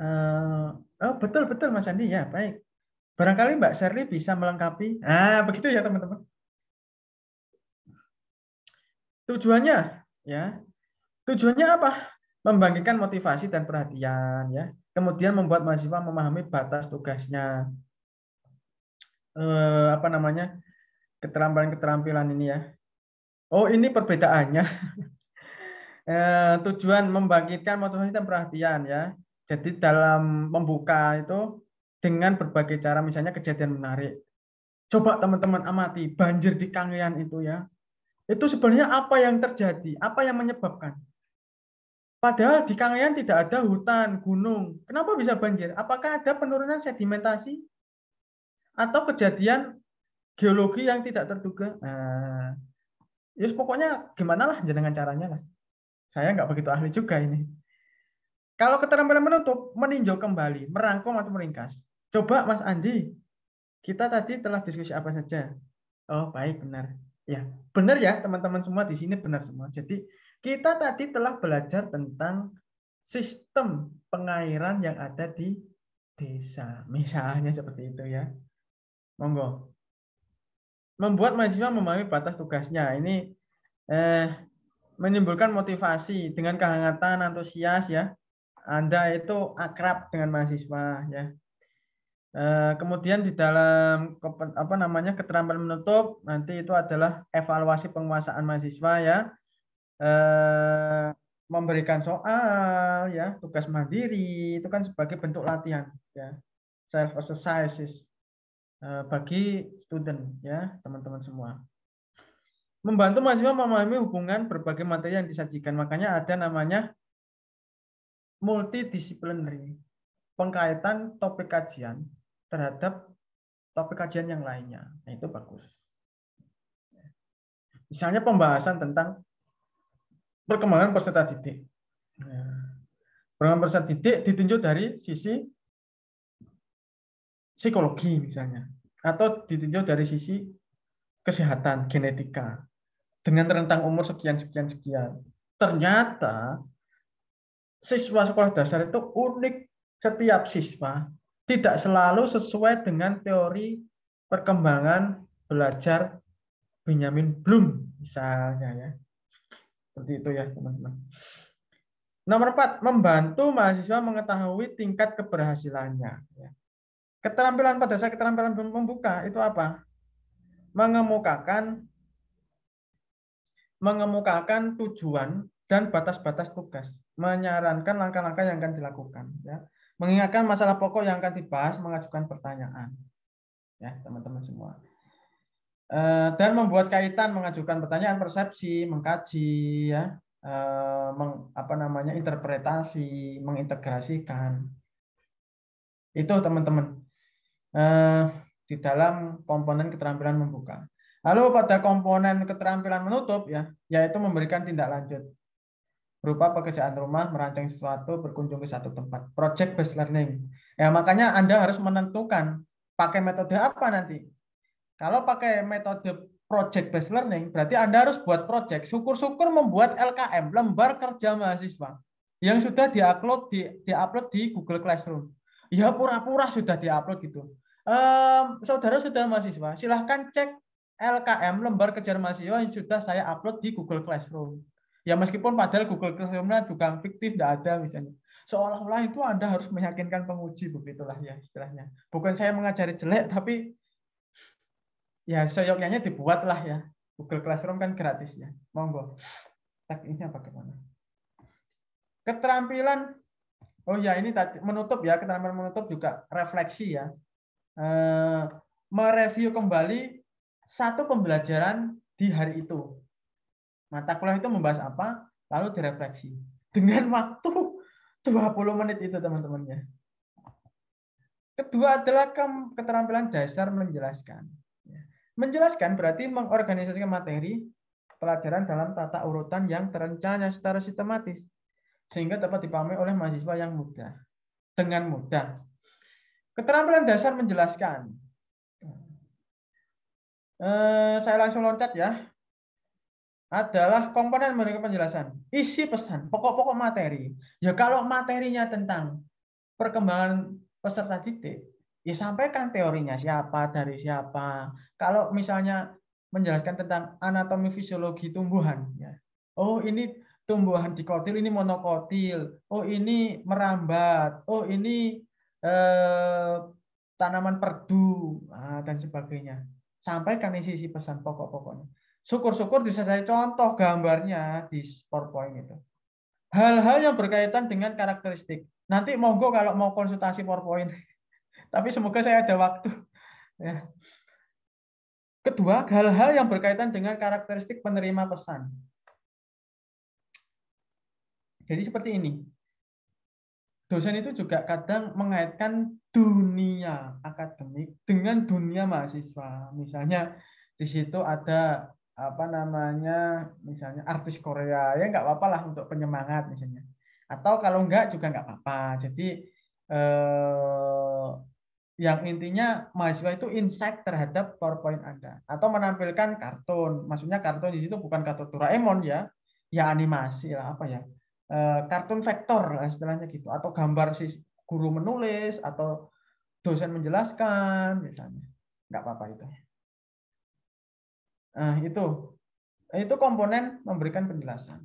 Eh, oh betul betul Mas Andi ya baik. Barangkali Mbak Sherly bisa melengkapi. Ah begitu ya teman-teman. Tujuannya ya tujuannya apa? Membangkitkan motivasi dan perhatian ya. Kemudian membuat mahasiswa memahami batas tugasnya. Eh, apa namanya? keterampilan-keterampilan ini ya. Oh, ini perbedaannya. Eh, tujuan membangkitkan motivasi dan perhatian ya. Jadi dalam membuka itu dengan berbagai cara misalnya kejadian menarik. Coba teman-teman amati banjir di Kangean itu ya. Itu sebenarnya apa yang terjadi? Apa yang menyebabkan? Padahal di Kangean tidak ada hutan, gunung. Kenapa bisa banjir? Apakah ada penurunan sedimentasi? Atau kejadian geologi yang tidak terduga? Nah, ya yes, pokoknya gimana lah jenengan caranya lah. Saya nggak begitu ahli juga ini. Kalau keterampilan menutup, meninjau kembali, merangkum atau meringkas. Coba Mas Andi, kita tadi telah diskusi apa saja? Oh baik, benar. Ya, benar ya teman-teman semua di sini benar semua. Jadi kita tadi telah belajar tentang sistem pengairan yang ada di desa. Misalnya seperti itu ya. Monggo membuat mahasiswa memahami batas tugasnya. Ini eh, menimbulkan motivasi dengan kehangatan antusias ya. Anda itu akrab dengan mahasiswa ya. Eh, kemudian di dalam apa namanya keterampilan menutup nanti itu adalah evaluasi penguasaan mahasiswa ya. Eh, memberikan soal ya tugas mandiri itu kan sebagai bentuk latihan ya self exercises Eh, bagi student ya teman-teman semua. Membantu mahasiswa memahami hubungan berbagai materi yang disajikan. Makanya ada namanya multidisciplinary, pengkaitan topik kajian terhadap topik kajian yang lainnya. Nah, itu bagus. Misalnya pembahasan tentang perkembangan peserta didik. Nah, perkembangan peserta didik ditunjuk dari sisi psikologi misalnya atau ditinjau dari sisi kesehatan genetika dengan rentang umur sekian sekian sekian ternyata siswa sekolah dasar itu unik setiap siswa tidak selalu sesuai dengan teori perkembangan belajar Benjamin Bloom misalnya ya seperti itu ya teman-teman nomor empat membantu mahasiswa mengetahui tingkat keberhasilannya ya Keterampilan pada saya keterampilan membuka itu apa? Mengemukakan mengemukakan tujuan dan batas-batas tugas, menyarankan langkah-langkah yang akan dilakukan, ya. mengingatkan masalah pokok yang akan dibahas, mengajukan pertanyaan, ya teman-teman semua, eh, dan membuat kaitan, mengajukan pertanyaan, persepsi, mengkaji, ya, eh, meng, apa namanya interpretasi, mengintegrasikan, itu teman-teman. Eh, di dalam komponen keterampilan membuka. Lalu pada komponen keterampilan menutup ya, yaitu memberikan tindak lanjut berupa pekerjaan rumah, merancang sesuatu, berkunjung ke satu tempat. Project based learning. Ya, makanya Anda harus menentukan pakai metode apa nanti. Kalau pakai metode project based learning, berarti Anda harus buat project. Syukur-syukur membuat LKM, lembar kerja mahasiswa yang sudah diupload di diupload di Google Classroom. Ya pura-pura sudah diupload gitu. Saudara-saudara mahasiswa, silahkan cek LKM lembar kejar mahasiswa yang sudah saya upload di Google Classroom. Ya meskipun padahal Google Classroom-nya juga fiktif, tidak ada misalnya. Seolah-olah itu Anda harus meyakinkan penguji, begitulah ya istilahnya. Bukan saya mengajari jelek, tapi ya seyoknya dibuatlah ya. Google Classroom kan gratis ya. Monggo. Tekniknya bagaimana? Keterampilan Oh ya, ini menutup ya, keterampilan menutup juga refleksi ya. Eh, mereview kembali satu pembelajaran di hari itu. Mata kuliah itu membahas apa, lalu direfleksi. Dengan waktu 20 menit itu teman-temannya. Kedua adalah keterampilan dasar menjelaskan. Ya. Menjelaskan berarti mengorganisasikan materi pelajaran dalam tata urutan yang terencana secara sistematis sehingga dapat dipahami oleh mahasiswa yang mudah dengan mudah Keterampilan dasar menjelaskan. Eh, saya langsung loncat ya. Adalah komponen mereka penjelasan. Isi pesan, pokok-pokok materi. Ya kalau materinya tentang perkembangan peserta didik, ya sampaikan teorinya siapa, dari siapa. Kalau misalnya menjelaskan tentang anatomi fisiologi tumbuhan. Ya. Oh ini tumbuhan dikotil, ini monokotil. Oh ini merambat. Oh ini Eh, tanaman perdu ah, dan sebagainya. sampai kami sisi pesan pokok-pokoknya. Syukur-syukur disertai contoh gambarnya di PowerPoint itu. Hal-hal yang berkaitan dengan karakteristik. Nanti monggo kalau mau konsultasi PowerPoint. Tapi semoga saya ada waktu. Ya. Kedua, hal-hal yang berkaitan dengan karakteristik penerima pesan. Jadi seperti ini dosen itu juga kadang mengaitkan dunia akademik dengan dunia mahasiswa. Misalnya di situ ada apa namanya misalnya artis Korea ya nggak apa-apa lah untuk penyemangat misalnya. Atau kalau nggak juga nggak apa-apa. Jadi eh, yang intinya mahasiswa itu insight terhadap PowerPoint Anda atau menampilkan kartun. Maksudnya kartun di situ bukan kartun Doraemon ya, ya animasi lah apa ya Eh, kartun vektor lah eh, istilahnya gitu atau gambar si guru menulis atau dosen menjelaskan misalnya nggak apa-apa itu nah itu itu komponen memberikan penjelasan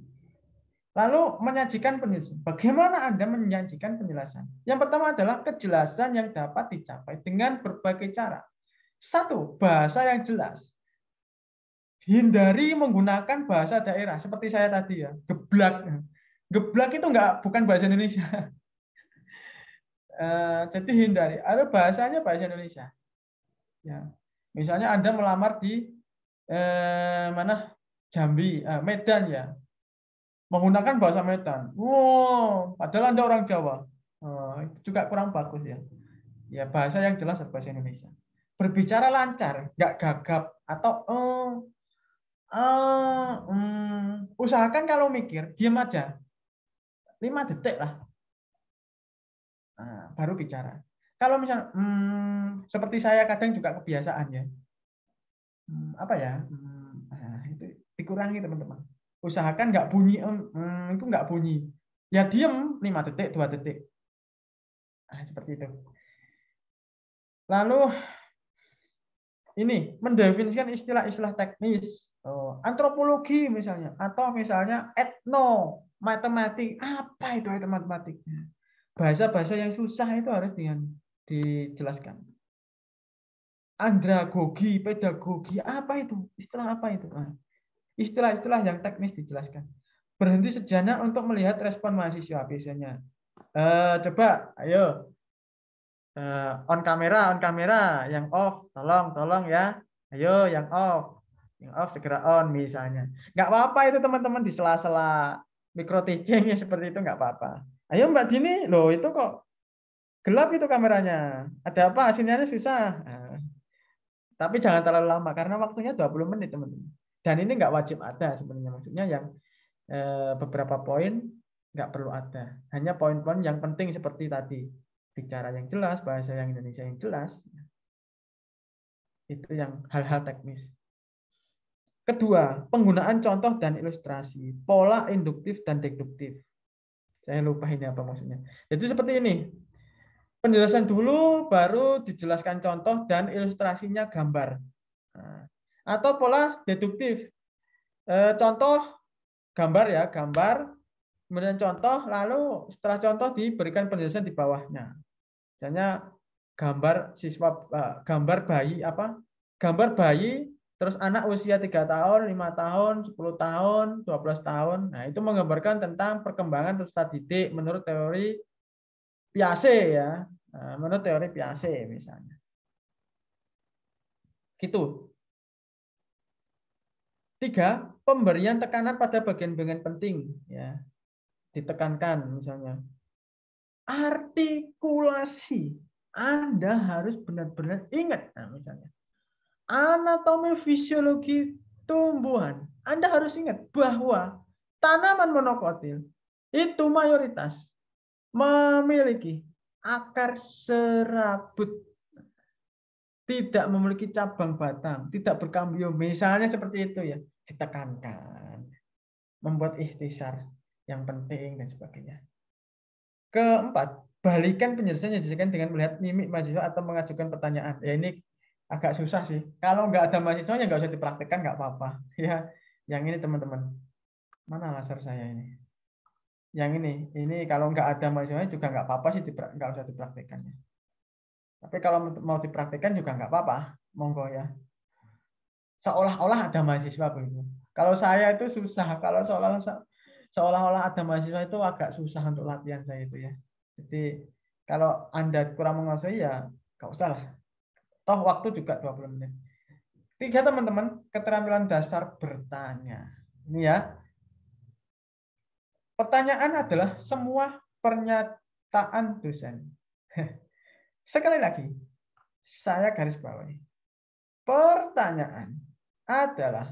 lalu menyajikan penjelasan bagaimana anda menyajikan penjelasan yang pertama adalah kejelasan yang dapat dicapai dengan berbagai cara satu bahasa yang jelas hindari menggunakan bahasa daerah seperti saya tadi ya geblak geblak itu enggak bukan bahasa Indonesia. Eh, jadi hindari. Ada bahasanya bahasa Indonesia. Ya. Misalnya Anda melamar di eh, mana Jambi, eh, Medan ya, menggunakan bahasa Medan. Wow, padahal Anda orang Jawa. Oh, itu juga kurang bagus ya. Ya bahasa yang jelas bahasa Indonesia. Berbicara lancar, nggak gagap atau eh, eh, um, usahakan kalau mikir diam aja lima detik lah. Nah, baru bicara. Kalau misalnya, hmm, seperti saya kadang juga kebiasaan ya. Hmm, apa ya? Hmm, nah, itu dikurangi teman-teman. Usahakan nggak bunyi, hmm, itu nggak bunyi. Ya diem lima detik, dua detik. Nah, seperti itu. Lalu ini mendefinisikan istilah-istilah teknis oh, antropologi misalnya atau misalnya etno matematik apa itu item matematiknya bahasa-bahasa yang susah itu harus dengan dijelaskan andragogi pedagogi apa itu istilah apa itu ah, istilah-istilah yang teknis dijelaskan berhenti sejenak untuk melihat respon mahasiswa biasanya uh, coba ayo uh, on kamera on kamera yang off tolong tolong ya ayo yang off yang off segera on misalnya nggak apa-apa itu teman-teman di sela-sela mikro teaching ya seperti itu nggak apa-apa. Ayo Mbak Dini, loh itu kok gelap itu kameranya. Ada apa? Sinyalnya susah. Nah, tapi jangan terlalu lama karena waktunya 20 menit teman-teman. Dan ini nggak wajib ada sebenarnya maksudnya yang eh, beberapa poin nggak perlu ada. Hanya poin-poin yang penting seperti tadi bicara yang jelas, bahasa yang Indonesia yang jelas. Itu yang hal-hal teknis. Kedua, penggunaan contoh dan ilustrasi, pola induktif dan deduktif. Saya lupa ini apa maksudnya. Jadi seperti ini. Penjelasan dulu, baru dijelaskan contoh dan ilustrasinya gambar. Nah, atau pola deduktif. E, contoh, gambar ya, gambar. Kemudian contoh, lalu setelah contoh diberikan penjelasan di bawahnya. Misalnya gambar siswa, e, gambar bayi apa? Gambar bayi Terus anak usia 3 tahun, 5 tahun, 10 tahun, 12 tahun. Nah, itu menggambarkan tentang perkembangan peserta didik menurut teori piase ya. Nah, menurut teori piase misalnya. Gitu. Tiga, pemberian tekanan pada bagian-bagian penting ya. Ditekankan misalnya. Artikulasi. Anda harus benar-benar ingat nah, misalnya anatomi fisiologi tumbuhan. Anda harus ingat bahwa tanaman monokotil itu mayoritas memiliki akar serabut tidak memiliki cabang batang, tidak berkambium. Misalnya seperti itu ya, ditekankan, membuat ikhtisar yang penting dan sebagainya. Keempat, balikan penjelasan yang disajikan dengan melihat mimik mahasiswa atau mengajukan pertanyaan. Ya ini agak susah sih. Kalau nggak ada mahasiswanya nggak usah dipraktekkan nggak apa-apa. Ya, yang ini teman-teman. Mana laser saya ini? Yang ini, ini kalau nggak ada mahasiswanya juga nggak apa-apa sih, nggak usah dipraktekkan. Ya. Tapi kalau mau dipraktekkan juga nggak apa-apa, monggo ya. Seolah-olah ada mahasiswa begitu. Kalau saya itu susah, kalau seolah seolah-olah ada mahasiswa itu agak susah untuk latihan saya itu ya. Jadi kalau anda kurang menguasai ya nggak usah lah Toh waktu juga 20 menit. Tiga teman-teman, keterampilan dasar bertanya. Ini ya. Pertanyaan adalah semua pernyataan dosen. Sekali lagi, saya garis bawahi. Pertanyaan adalah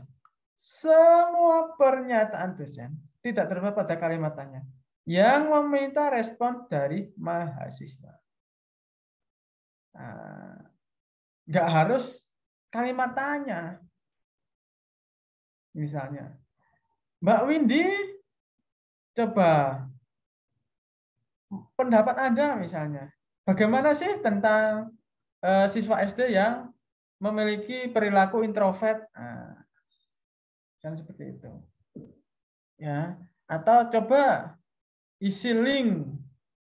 semua pernyataan dosen tidak terdapat pada kalimat tanya yang meminta respon dari mahasiswa. Nah, nggak harus kalimat tanya. Misalnya, Mbak Windy, coba pendapat Anda misalnya, bagaimana sih tentang eh, siswa SD yang memiliki perilaku introvert? Nah, seperti itu. Ya, atau coba isi link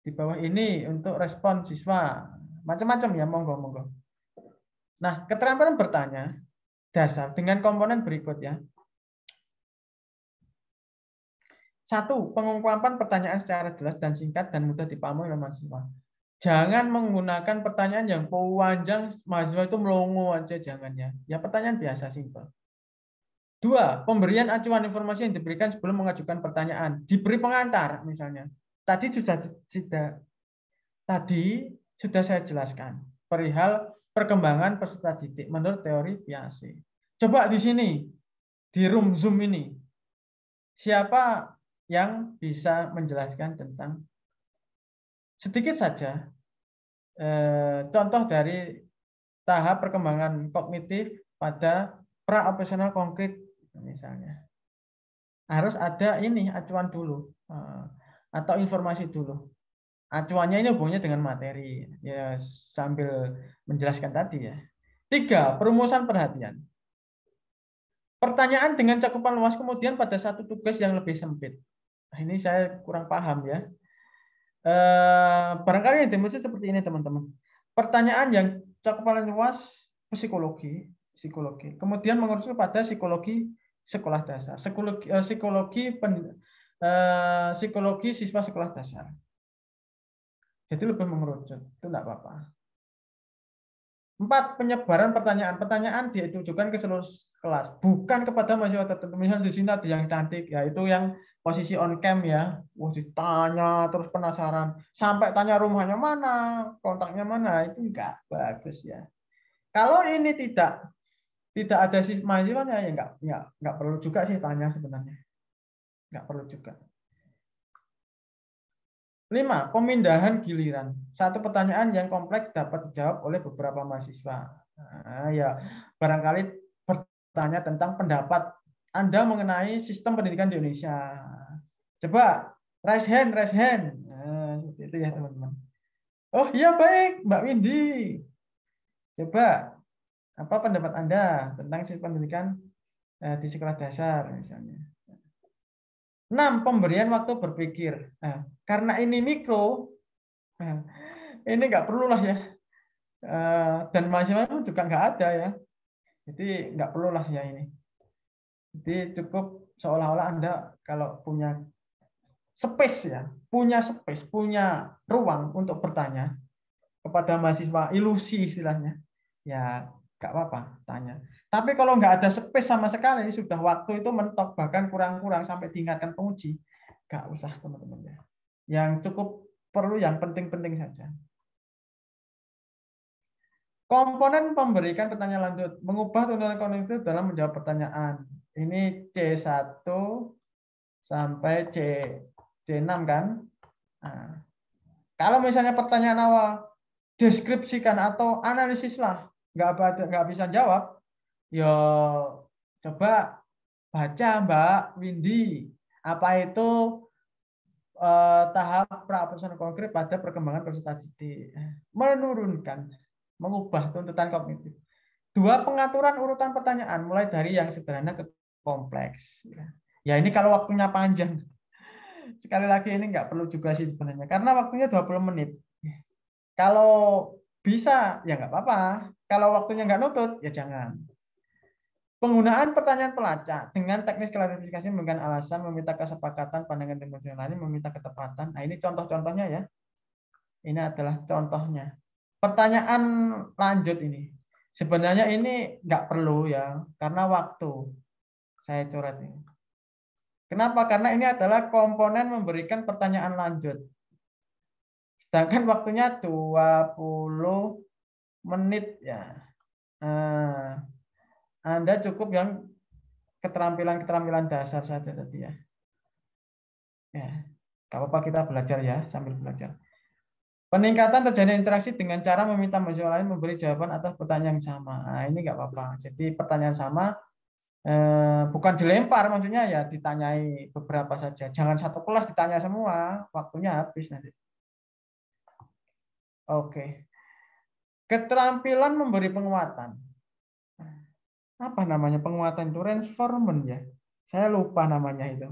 di bawah ini untuk respon siswa. Macam-macam ya, monggo monggo. Nah, keterampilan bertanya dasar dengan komponen berikut ya. Satu, pengungkapan pertanyaan secara jelas dan singkat dan mudah dipahami oleh mahasiswa. Jangan menggunakan pertanyaan yang panjang, mahasiswa itu melongo aja jangan ya. Ya pertanyaan biasa simpel. Dua, pemberian acuan informasi yang diberikan sebelum mengajukan pertanyaan. Diberi pengantar misalnya. Tadi sudah, sudah tadi sudah saya jelaskan perihal perkembangan peserta didik menurut teori Piaget. Coba di sini, di room Zoom ini, siapa yang bisa menjelaskan tentang sedikit saja eh, contoh dari tahap perkembangan kognitif pada pra-operasional konkret misalnya. Harus ada ini acuan dulu eh, atau informasi dulu. Acuannya ini hubungannya dengan materi. Ya sambil menjelaskan tadi ya. Tiga, perumusan perhatian. Pertanyaan dengan cakupan luas kemudian pada satu tugas yang lebih sempit. Nah, ini saya kurang paham ya. E, barangkali yang dimaksud seperti ini teman-teman. Pertanyaan yang cakupan luas psikologi, psikologi. Kemudian mengerucut pada psikologi sekolah dasar, psikologi eh, psikologi, pen, e, psikologi siswa sekolah dasar. Jadi lebih mengerucut. Itu enggak apa-apa. Empat, penyebaran pertanyaan. Pertanyaan ditujukan ke seluruh kelas, bukan kepada mahasiswa tertentu. Misalnya di sini ada yang cantik, ya itu yang posisi on cam ya. Wah, ditanya terus penasaran. Sampai tanya rumahnya mana, kontaknya mana, itu enggak bagus ya. Kalau ini tidak tidak ada mahasiswanya ya enggak, enggak, enggak perlu juga sih tanya sebenarnya. Enggak perlu juga. Lima, pemindahan giliran. Satu pertanyaan yang kompleks dapat dijawab oleh beberapa mahasiswa. Nah, ya, barangkali bertanya tentang pendapat Anda mengenai sistem pendidikan di Indonesia. Coba raise hand, raise hand. Nah, itu ya teman-teman. Oh iya baik, Mbak Windy. Coba apa pendapat Anda tentang sistem pendidikan eh, di sekolah dasar misalnya? 6. Pemberian waktu berpikir. Nah, karena ini mikro, nah, ini nggak perlu lah ya. Eh, dan mahasiswa itu juga nggak ada ya. Jadi nggak perlu lah ya ini. Jadi cukup seolah-olah Anda kalau punya space ya, punya space, punya ruang untuk bertanya kepada mahasiswa ilusi istilahnya. Ya nggak apa-apa tanya. Tapi kalau nggak ada space sama sekali, sudah waktu itu mentok bahkan kurang-kurang sampai diingatkan penguji, nggak usah teman-teman ya. Yang cukup perlu yang penting-penting saja. Komponen pemberikan pertanyaan lanjut mengubah tuntutan kognitif dalam menjawab pertanyaan. Ini C1 sampai C C6 kan? Nah, kalau misalnya pertanyaan awal deskripsikan atau analisislah nggak nggak bisa jawab, yo ya, coba baca Mbak Windy apa itu eh, tahap prapesan konkret pada perkembangan peserta didik menurunkan mengubah tuntutan kognitif dua pengaturan urutan pertanyaan mulai dari yang sederhana ke kompleks ya ini kalau waktunya panjang sekali lagi ini nggak perlu juga sih sebenarnya karena waktunya 20 menit kalau bisa, ya nggak apa-apa. Kalau waktunya nggak nutut, ya jangan. Penggunaan pertanyaan pelacak dengan teknis klarifikasi memberikan alasan, meminta kesepakatan pandangan dan lain, meminta ketepatan. Nah, ini contoh-contohnya ya. Ini adalah contohnya. Pertanyaan lanjut ini. Sebenarnya ini nggak perlu ya, karena waktu. Saya coret ini. Kenapa? Karena ini adalah komponen memberikan pertanyaan lanjut. Sedangkan waktunya 20 menit ya. Nah, Anda cukup yang keterampilan-keterampilan dasar saja tadi ya. Ya, gak apa-apa kita belajar ya sambil belajar. Peningkatan terjadi interaksi dengan cara meminta mahasiswa lain memberi jawaban atas pertanyaan yang sama. Nah, ini nggak apa-apa. Jadi pertanyaan sama eh, bukan dilempar maksudnya ya ditanyai beberapa saja. Jangan satu kelas ditanya semua, waktunya habis nanti. Oke. Keterampilan memberi penguatan. Apa namanya penguatan itu? Reinforcement ya. Saya lupa namanya itu.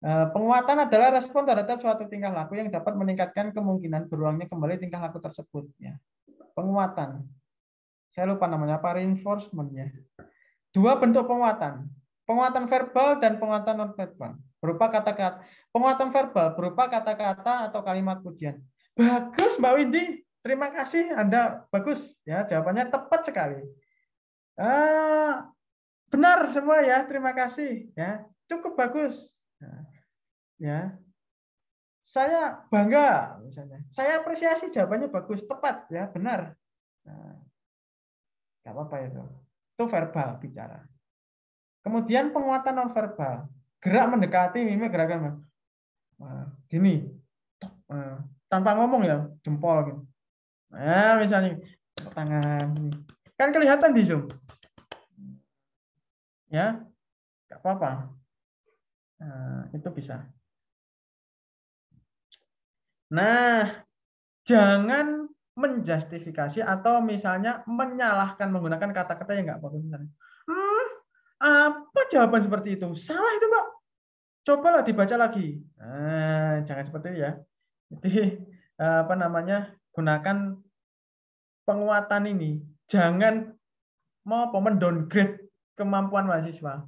Eh, penguatan adalah respon terhadap suatu tingkah laku yang dapat meningkatkan kemungkinan berulangnya kembali tingkah laku tersebut. Ya. Penguatan. Saya lupa namanya apa reinforcement ya. Dua bentuk penguatan. Penguatan verbal dan penguatan non verbal. Berupa kata-kata. Penguatan verbal berupa kata-kata atau kalimat pujian. Bagus Mbak Windy, terima kasih Anda bagus ya jawabannya tepat sekali. Uh, benar semua ya, terima kasih ya. Cukup bagus. Ya, ya. Saya bangga misalnya. Saya apresiasi jawabannya bagus, tepat ya, benar. Nah, gak apa-apa itu. Ya, itu verbal bicara. Kemudian penguatan non verbal. Gerak mendekati mimik gerakan. Nah, gini tanpa ngomong ya jempol gitu nah misalnya tangan kan kelihatan di zoom ya nggak apa-apa nah, itu bisa nah jangan menjustifikasi atau misalnya menyalahkan menggunakan kata-kata yang nggak bagus misalnya hmm, apa jawaban seperti itu salah itu mbak cobalah dibaca lagi nah, jangan seperti itu ya jadi eh, apa namanya gunakan penguatan ini. Jangan mau apa mendowngrade kemampuan mahasiswa.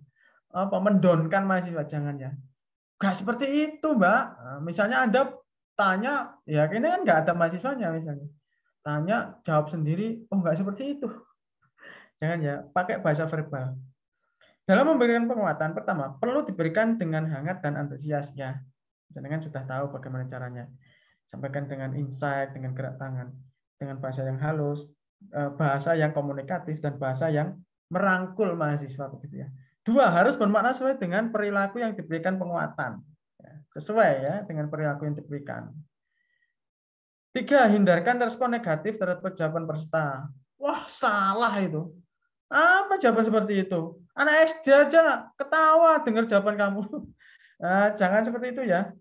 Apa mendonkan mahasiswa jangan ya. Gak seperti itu, Mbak. Nah, misalnya Anda tanya, ya ini kan nggak ada mahasiswanya misalnya. Tanya, jawab sendiri, oh nggak seperti itu. Jangan ya, pakai bahasa verbal. Dalam memberikan penguatan, pertama, perlu diberikan dengan hangat dan antusias ya. Jangan sudah tahu bagaimana caranya sampaikan dengan insight, dengan gerak tangan, dengan bahasa yang halus, eh, bahasa yang komunikatif dan bahasa yang merangkul mahasiswa begitu ya. Dua harus bermakna sesuai dengan perilaku yang diberikan penguatan, ya. sesuai ya dengan perilaku yang diberikan. Tiga, hindarkan respon negatif terhadap jawaban peserta. Wah, salah itu. Apa jawaban seperti itu? Anak SD aja ketawa dengar jawaban kamu. Nah, jangan seperti itu ya.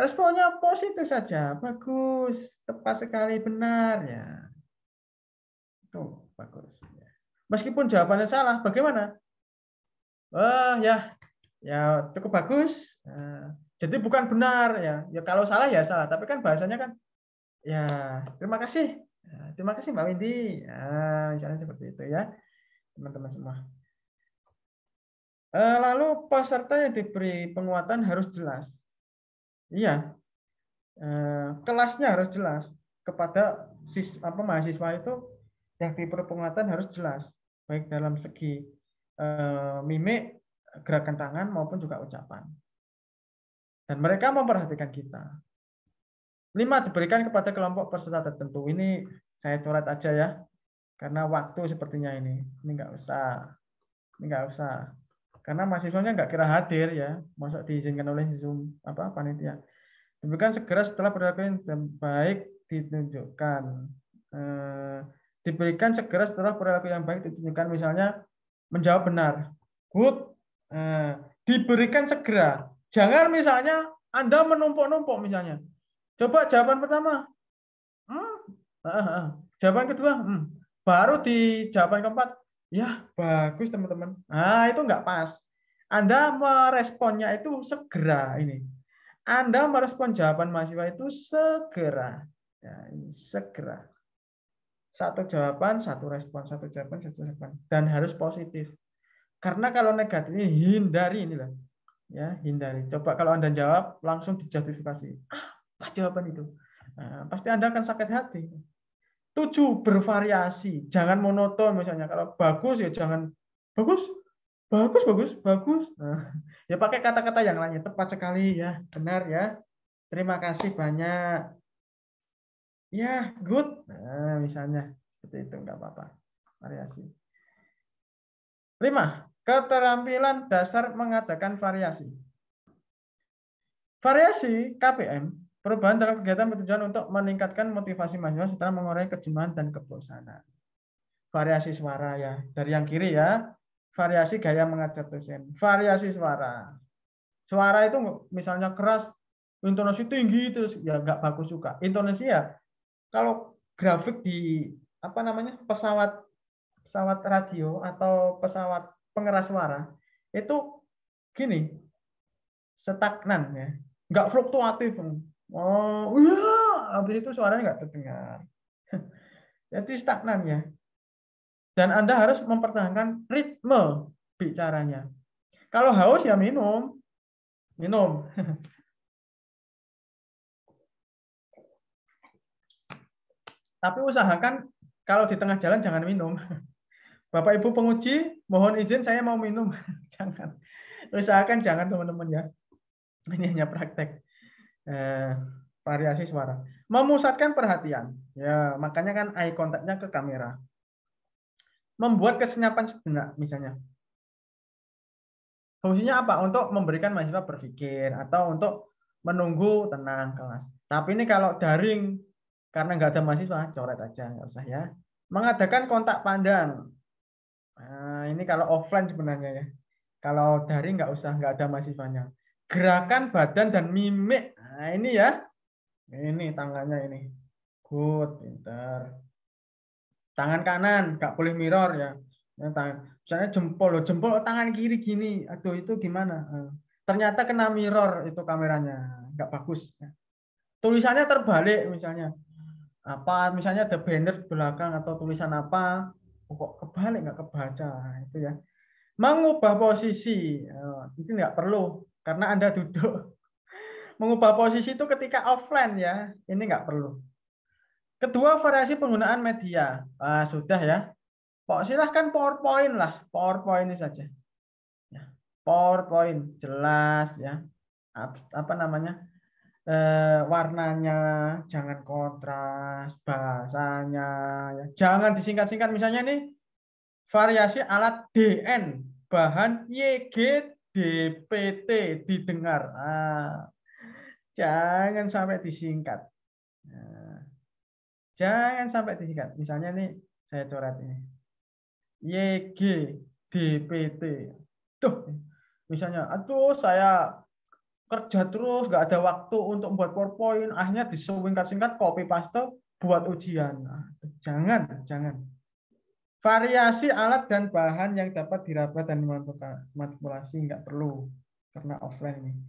Responnya positif saja, bagus, tepat sekali, benar ya. itu bagus. Ya. Meskipun jawabannya salah, bagaimana? Wah, oh, ya, ya cukup bagus. Eh, jadi bukan benar ya. Ya kalau salah ya salah, tapi kan bahasanya kan ya terima kasih, ya, terima kasih Mbak Windy. ya, misalnya seperti itu ya, teman-teman semua. Eh, lalu peserta yang diberi penguatan harus jelas. Iya. Eh, kelasnya harus jelas kepada sis apa mahasiswa itu yang di perpengatan harus jelas baik dalam segi eh, mimik, gerakan tangan maupun juga ucapan. Dan mereka memperhatikan kita. Lima diberikan kepada kelompok peserta tertentu. Ini saya coret aja ya, karena waktu sepertinya ini. Ini nggak usah, ini nggak usah karena mahasiswanya nggak kira hadir ya masa diizinkan oleh zoom apa panitia diberikan segera setelah perilaku yang baik ditunjukkan eh, diberikan segera setelah perilaku yang baik ditunjukkan misalnya menjawab benar good eh, diberikan segera jangan misalnya anda menumpuk-numpuk misalnya coba jawaban pertama hmm, ah, ah, ah. jawaban kedua hmm. baru di jawaban keempat Ya, bagus teman-teman. Nah itu nggak pas. Anda meresponnya itu segera ini. Anda merespon jawaban mahasiswa itu segera. Ya, ini segera. Satu jawaban, satu respon, satu jawaban, satu respon. Dan harus positif. Karena kalau negatif ini hindari inilah. Ya, hindari. Coba kalau Anda jawab langsung dijustifikasi. Ah, apa jawaban itu? Nah, pasti Anda akan sakit hati. Tujuh, bervariasi. Jangan monoton misalnya. Kalau bagus ya jangan bagus, bagus, bagus, bagus. Nah, ya pakai kata-kata yang lainnya. Tepat sekali ya, benar ya. Terima kasih banyak. Ya, good. Nah, misalnya seperti itu nggak apa-apa. Variasi. Lima, keterampilan dasar mengadakan variasi. Variasi KPM Perubahan dalam kegiatan bertujuan untuk meningkatkan motivasi mahasiswa setelah mengurangi kejenuhan dan kebosanan. Variasi suara ya. Dari yang kiri ya, variasi gaya mengajar dosen. Variasi suara. Suara itu misalnya keras, intonasi tinggi terus ya nggak bagus juga. Intonasi ya kalau grafik di apa namanya pesawat pesawat radio atau pesawat pengeras suara itu gini stagnan ya nggak fluktuatif Oh, iya. Habis itu suaranya nggak terdengar. Jadi stagnan ya. Dan Anda harus mempertahankan ritme bicaranya. Kalau haus ya minum. Minum. Tapi usahakan kalau di tengah jalan jangan minum. Bapak Ibu penguji, mohon izin saya mau minum. jangan. Usahakan jangan teman-teman ya. Ini hanya praktek eh, variasi suara. Memusatkan perhatian. Ya, makanya kan eye contactnya ke kamera. Membuat kesenyapan sejenak misalnya. Fungsinya apa? Untuk memberikan mahasiswa berpikir atau untuk menunggu tenang kelas. Tapi ini kalau daring karena nggak ada mahasiswa, coret aja nggak usah ya. Mengadakan kontak pandang. Nah, ini kalau offline sebenarnya ya. Kalau daring nggak usah, nggak ada mahasiswanya. Gerakan badan dan mimik Nah, ini ya. Ini tangannya ini. Good, pintar Tangan kanan, nggak boleh mirror ya. ya tangan. Misalnya jempol, loh. jempol tangan kiri gini. Aduh, itu gimana? Ah. Ternyata kena mirror itu kameranya. Nggak bagus. Ya. Tulisannya terbalik misalnya. Apa, misalnya ada banner belakang atau tulisan apa. pokok oh, kok kebalik, nggak kebaca. Nah, itu ya. Mengubah posisi. Oh, itu nggak perlu. Karena Anda duduk mengubah posisi itu ketika offline ya. Ini nggak perlu. Kedua, variasi penggunaan media. Nah, sudah ya. Silahkan PowerPoint lah. PowerPoint ini saja. Ya, PowerPoint jelas ya. Apa namanya? Eh, warnanya jangan kontras, bahasanya ya. jangan disingkat-singkat. Misalnya nih variasi alat DN bahan YG DPT didengar. Ah, jangan sampai disingkat. Nah, jangan sampai disingkat. Misalnya nih saya coret ini. YG DPT. Tuh, misalnya, aduh saya kerja terus, nggak ada waktu untuk membuat PowerPoint, akhirnya disingkat-singkat copy paste buat ujian. Nah, jangan, jangan. Variasi alat dan bahan yang dapat diraba dan manipulasi nggak perlu karena offline ini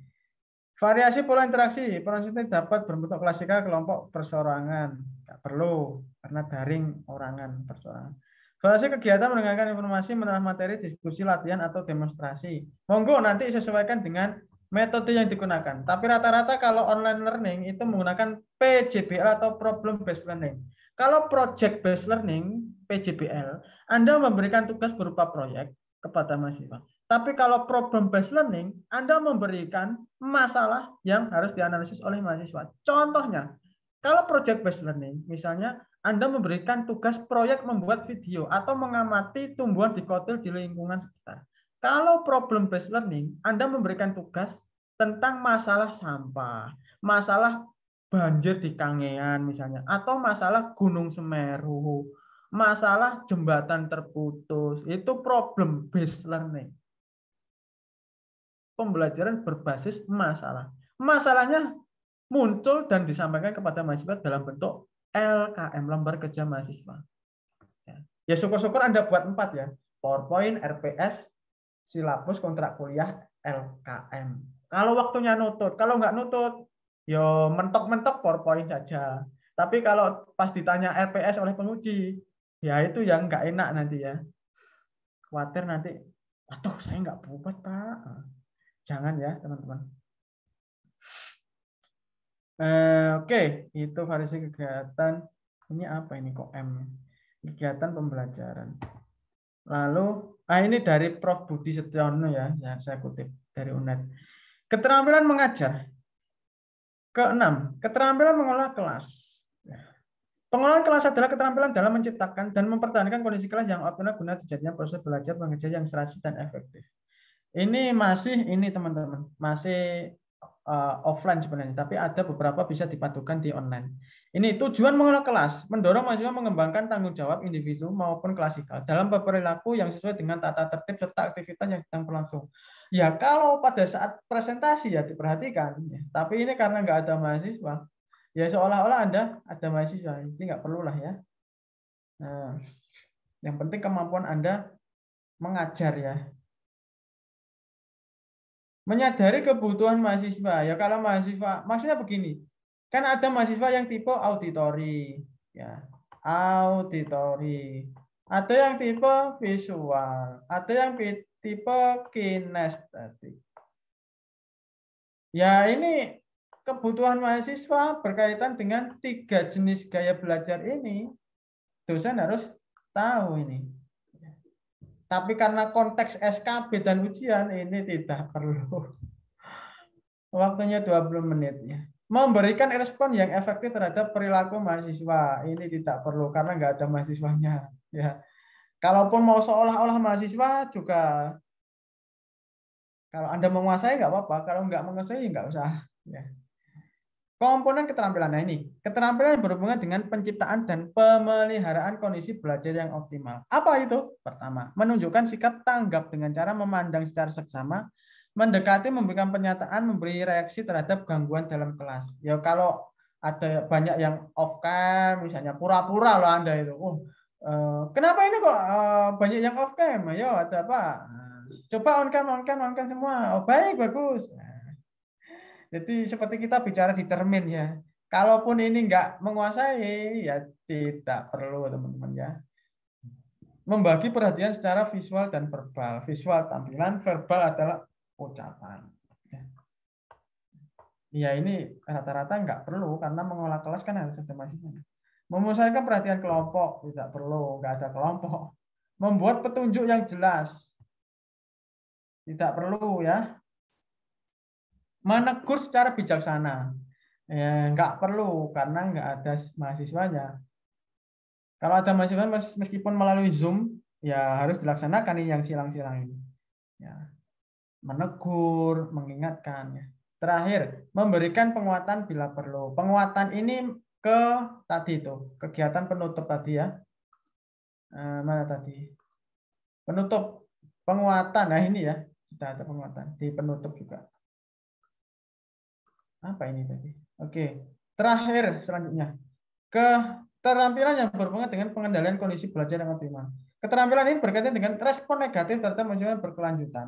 Variasi pola interaksi. Pola interaksi dapat berbentuk klasikal kelompok perseorangan. Tidak perlu, karena daring orangan perseorangan. Variasi kegiatan mendengarkan informasi, menerah materi, diskusi, latihan, atau demonstrasi. Monggo nanti sesuaikan dengan metode yang digunakan. Tapi rata-rata kalau online learning itu menggunakan PJBL atau Problem Based Learning. Kalau Project Based Learning, PJBL, Anda memberikan tugas berupa proyek kepada mahasiswa. Tapi kalau problem based learning, Anda memberikan masalah yang harus dianalisis oleh mahasiswa. Contohnya, kalau project based learning, misalnya Anda memberikan tugas proyek membuat video atau mengamati tumbuhan di dikotil di lingkungan sekitar. Kalau problem based learning, Anda memberikan tugas tentang masalah sampah, masalah banjir di Kangean misalnya, atau masalah Gunung Semeru, masalah jembatan terputus, itu problem based learning pembelajaran berbasis masalah. Masalahnya muncul dan disampaikan kepada mahasiswa dalam bentuk LKM, lembar kerja mahasiswa. Ya, ya syukur-syukur Anda buat empat ya. PowerPoint, RPS, silabus, kontrak kuliah, LKM. Kalau waktunya nutut, kalau nggak nutut, yo ya mentok-mentok PowerPoint saja. Tapi kalau pas ditanya RPS oleh penguji, ya itu yang nggak enak nanti ya. Khawatir nanti, atau saya nggak buat Pak. Jangan ya, teman-teman. Eh, Oke, okay. itu variasi kegiatan. Ini apa ini kok M? Kegiatan pembelajaran. Lalu, ah ini dari Prof. Budi Setiono ya, yang saya kutip dari UNED. Keterampilan mengajar. Keenam, keterampilan mengolah kelas. Ya. Pengelolaan kelas adalah keterampilan dalam menciptakan dan mempertahankan kondisi kelas yang optimal guna terjadinya proses belajar mengajar yang serasi dan efektif. Ini masih ini teman-teman, masih uh, offline sebenarnya, tapi ada beberapa bisa dipadukan di online. Ini tujuan mengelola kelas, mendorong mahasiswa mengembangkan tanggung jawab individu maupun klasikal dalam perilaku yang sesuai dengan tata tertib serta aktivitas yang sedang berlangsung. Ya kalau pada saat presentasi ya diperhatikan, ya. tapi ini karena nggak ada mahasiswa, ya seolah-olah Anda ada mahasiswa, ini nggak perlu lah ya. Nah, yang penting kemampuan Anda mengajar ya menyadari kebutuhan mahasiswa. Ya kalau mahasiswa, maksudnya begini, kan ada mahasiswa yang tipe auditori, ya auditori. Ada yang tipe visual, ada yang tipe kinestetik. Ya ini kebutuhan mahasiswa berkaitan dengan tiga jenis gaya belajar ini, dosen harus tahu ini. Tapi karena konteks SKB dan ujian ini tidak perlu. Waktunya 20 menit ya. Memberikan respon yang efektif terhadap perilaku mahasiswa. Ini tidak perlu karena nggak ada mahasiswanya. Ya. Kalaupun mau seolah-olah mahasiswa juga kalau Anda menguasai nggak apa-apa. Kalau nggak menguasai nggak usah. Ya. Komponen keterampilan ini, keterampilan yang berhubungan dengan penciptaan dan pemeliharaan kondisi belajar yang optimal. Apa itu? Pertama, menunjukkan sikap tanggap dengan cara memandang secara seksama, mendekati, memberikan pernyataan, memberi reaksi terhadap gangguan dalam kelas. Ya kalau ada banyak yang off cam, misalnya pura-pura loh Anda itu. Oh, kenapa ini kok eh, banyak yang off cam? Ayo, ya, ada apa? Eh, coba on cam, on cam, on cam semua. Oh, baik, bagus. Jadi seperti kita bicara di termin ya. Kalaupun ini nggak menguasai, ya tidak perlu teman-teman ya. Membagi perhatian secara visual dan verbal. Visual tampilan, verbal adalah ucapan. Ya ini rata-rata nggak perlu karena mengolah kelas kan harus ada masing Memusatkan perhatian kelompok tidak perlu, nggak ada kelompok. Membuat petunjuk yang jelas tidak perlu ya menegur secara bijaksana. Ya, nggak perlu karena nggak ada mahasiswanya. Kalau ada mahasiswa meskipun melalui Zoom ya harus dilaksanakan ini yang silang-silang ini. Ya. Menegur, mengingatkan. Ya. Terakhir, memberikan penguatan bila perlu. Penguatan ini ke tadi itu, kegiatan penutup tadi ya. Eh, mana tadi? Penutup, penguatan. Nah ini ya, kita ada penguatan di penutup juga apa ini tadi? Oke, terakhir selanjutnya keterampilan yang berhubungan dengan pengendalian kondisi belajar yang optimal. Keterampilan ini berkaitan dengan respon negatif terhadap mahasiswa berkelanjutan.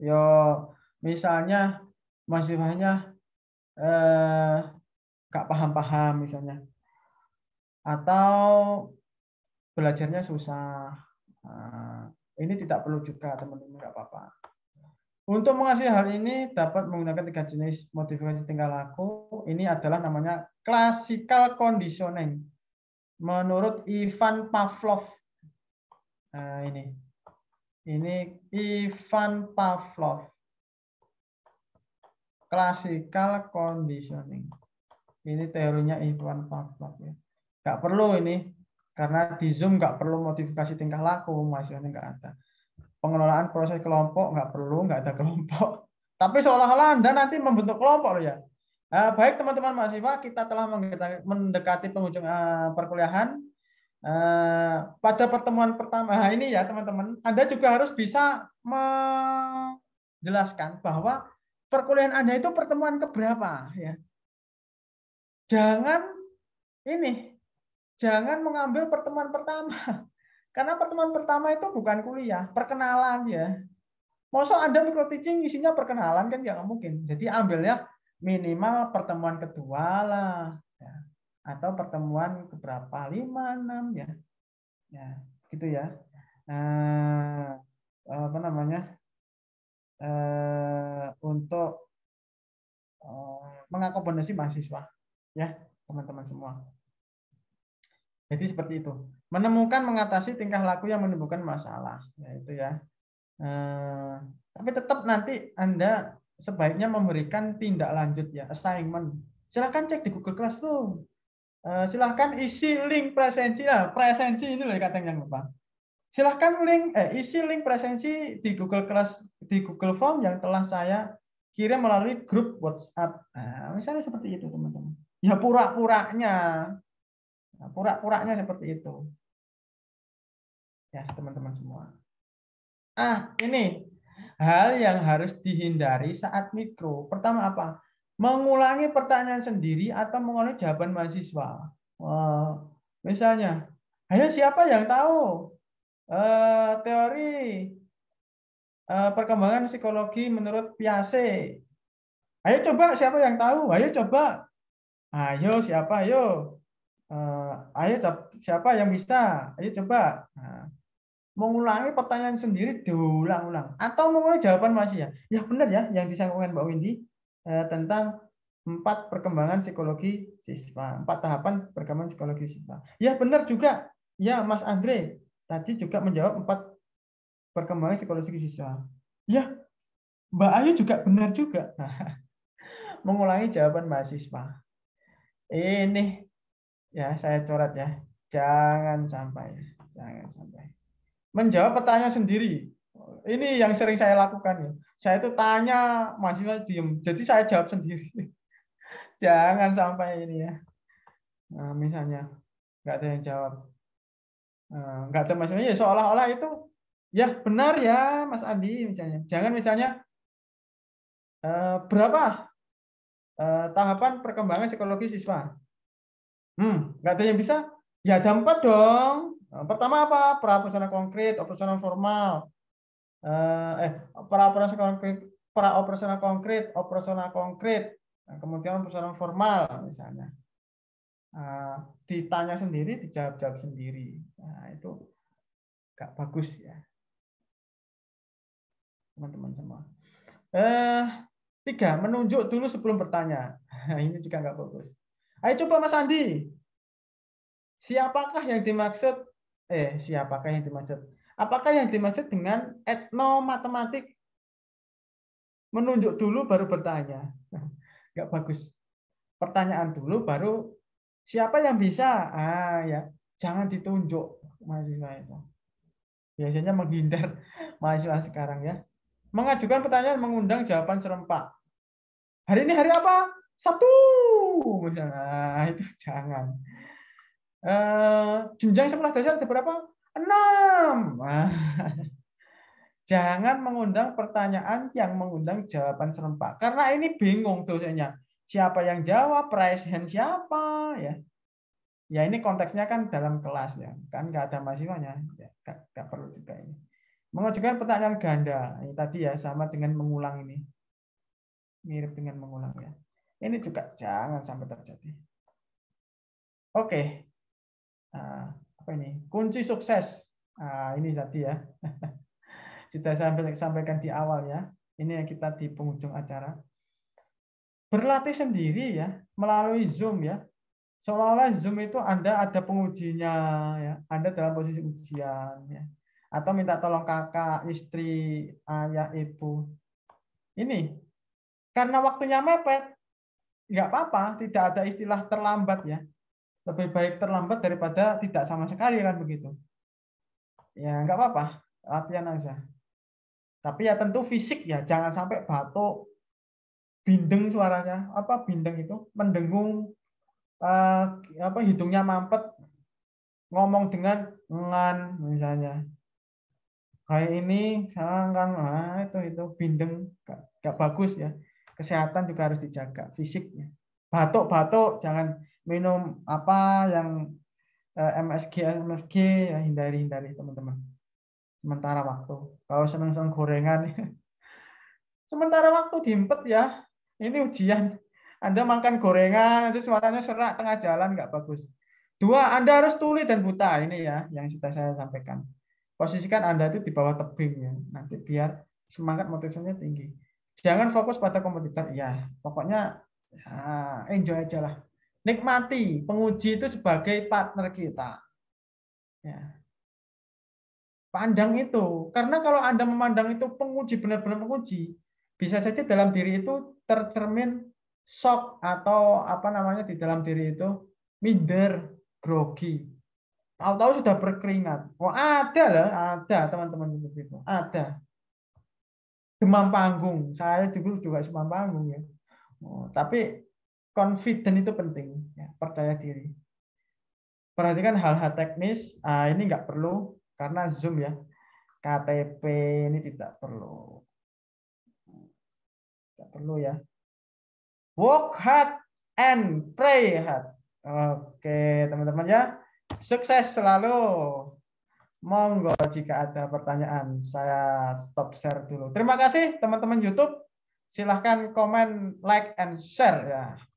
Yo, misalnya mahasiswanya eh, gak paham-paham misalnya, atau belajarnya susah. Nah, ini tidak perlu juga teman-teman nggak apa-apa. Untuk mengasih hal ini dapat menggunakan tiga jenis modifikasi tingkah laku. Ini adalah namanya classical conditioning. Menurut Ivan Pavlov. Nah, ini. Ini Ivan Pavlov. Classical conditioning. Ini teorinya Ivan Pavlov ya. Gak perlu ini karena di Zoom enggak perlu modifikasi tingkah laku, masih gak ada pengelolaan proses kelompok nggak perlu, nggak ada kelompok. Tapi seolah-olah Anda nanti membentuk kelompok loh ya. Nah, baik teman-teman mahasiswa, kita telah mendekati penghujung uh, perkuliahan. Uh, pada pertemuan pertama nah ini ya teman-teman, Anda juga harus bisa menjelaskan bahwa perkuliahan Anda itu pertemuan keberapa ya. Jangan ini, jangan mengambil pertemuan pertama. Karena pertemuan pertama itu bukan kuliah, perkenalan ya. Masa Anda micro teaching isinya perkenalan kan nggak mungkin. Jadi ambilnya minimal pertemuan kedua lah. Ya. Atau pertemuan keberapa? lima enam ya. Ya, gitu ya. Eh, apa namanya? Eh, untuk eh, mengakomodasi mahasiswa ya, teman-teman semua. Jadi seperti itu. Menemukan mengatasi tingkah laku yang menimbulkan masalah, itu ya. Eh, tapi tetap nanti Anda sebaiknya memberikan tindak lanjut ya, assignment. Silahkan cek di Google Classroom. Eh, silahkan isi link presensi, nah, presensi ini loh kata yang lupa. Silahkan link, eh, isi link presensi di Google Class, di Google Form yang telah saya kirim melalui grup WhatsApp. Nah, misalnya seperti itu, teman-teman. Ya pura-puranya Nah, puranya seperti itu. Ya, teman-teman semua. Ah, ini hal yang harus dihindari saat mikro. Pertama apa? Mengulangi pertanyaan sendiri atau mengulangi jawaban mahasiswa. Wah, Misalnya, ayo siapa yang tahu eh, teori eh, perkembangan psikologi menurut Piase? Ayo coba siapa yang tahu? Ayo coba. Ayo siapa? Ayo. Eh, ayo siapa yang bisa? Ayo coba. Nah, mengulangi pertanyaan sendiri diulang-ulang atau mengulangi jawaban masih ya. Ya benar ya yang disampaikan Mbak Windy eh, tentang empat perkembangan psikologi siswa, empat tahapan perkembangan psikologi siswa. Ya benar juga. Ya Mas Andre tadi juga menjawab empat perkembangan psikologi siswa. Ya Mbak Ayu juga benar juga. Nah, mengulangi jawaban mahasiswa. Ini Ya, saya coret ya. Jangan sampai, ya. jangan sampai. Menjawab pertanyaan sendiri. Ini yang sering saya lakukan ya. Saya itu tanya mahasiswa diem. Jadi saya jawab sendiri. jangan sampai ini ya. Nah, misalnya nggak ada yang jawab. Nah, nggak ada masalah ya seolah-olah itu ya benar ya Mas Andi misalnya. Jangan misalnya eh, berapa eh, tahapan perkembangan psikologi siswa. Hmm, nggak ada yang bisa? Ya ada empat dong. pertama apa? Pra-operasional konkret, operasional formal. Eh, pra-operasional eh, konkret, pra-operasional konkret, operasional konkret. Nah, kemudian operasional formal misalnya. Eh, ditanya sendiri, dijawab-jawab sendiri. Nah, itu nggak bagus ya. Teman-teman semua. Eh, tiga, menunjuk dulu sebelum bertanya. Ini juga nggak bagus. Ayo coba Mas Andi. Siapakah yang dimaksud? Eh, siapakah yang dimaksud? Apakah yang dimaksud dengan etno matematik? Menunjuk dulu baru bertanya. Enggak bagus. Pertanyaan dulu baru siapa yang bisa? Ah ya, jangan ditunjuk mahasiswa itu. Biasanya menghindar mahasiswa sekarang ya. Mengajukan pertanyaan mengundang jawaban serempak. Hari ini hari apa? satu misalnya nah, itu jangan uh, jenjang sekolah dasar ada berapa enam nah, jangan mengundang pertanyaan yang mengundang jawaban serempak karena ini bingung dosennya siapa yang jawab price hand siapa ya ya ini konteksnya kan dalam kelas ya kan nggak ada mahasiswanya ya, nggak perlu juga ini mengajukan pertanyaan ganda ini tadi ya sama dengan mengulang ini mirip dengan mengulang ya ini juga jangan sampai terjadi. Oke. okay. Nah, apa ini? Kunci sukses. Nah, ini tadi ya. Sudah saya sampaikan di awal ya. Ini yang kita di penghujung acara. Berlatih sendiri ya, melalui Zoom ya. Seolah-olah Zoom itu Anda ada pengujinya ya. Anda dalam posisi ujian ya. Atau minta tolong kakak, istri, ayah, ibu. Ini karena waktunya mepet, nggak apa-apa, tidak ada istilah terlambat ya. Lebih baik terlambat daripada tidak sama sekali kan begitu. Ya nggak apa-apa, latihan aja. Tapi ya tentu fisik ya, jangan sampai batuk, bindeng suaranya, apa bindeng itu, mendengung, eh, apa hidungnya mampet, ngomong dengan ngan misalnya. Kayak ini, kan, nah, itu itu bindeng, gak, gak bagus ya kesehatan juga harus dijaga fisiknya. Batuk-batuk jangan minum apa yang eh, MSG MSG ya hindari hindari teman-teman. Sementara waktu. Kalau senang-senang gorengan ya. sementara waktu diimpet ya. Ini ujian. Anda makan gorengan nanti suaranya serak tengah jalan nggak bagus. Dua, Anda harus tuli dan buta ini ya yang sudah saya sampaikan. Posisikan Anda itu di bawah tebing ya. Nanti biar semangat motivasinya tinggi jangan fokus pada kompetitor ya pokoknya ya, enjoy aja lah nikmati penguji itu sebagai partner kita ya pandang itu karena kalau anda memandang itu penguji benar-benar penguji bisa saja dalam diri itu tercermin shock atau apa namanya di dalam diri itu minder grogi tahu-tahu sudah berkeringat oh ada lah, ada teman-teman seperti itu ada demam panggung. Saya dulu juga demam panggung ya. Oh, tapi confident itu penting, ya, percaya diri. Perhatikan hal-hal teknis. Ah, ini nggak perlu karena zoom ya. KTP ini tidak perlu. Tidak perlu ya. Work hard and pray hard. Oke, teman-teman ya. Sukses selalu. Monggo jika ada pertanyaan, saya stop share dulu. Terima kasih teman-teman YouTube. Silahkan komen, like, and share ya.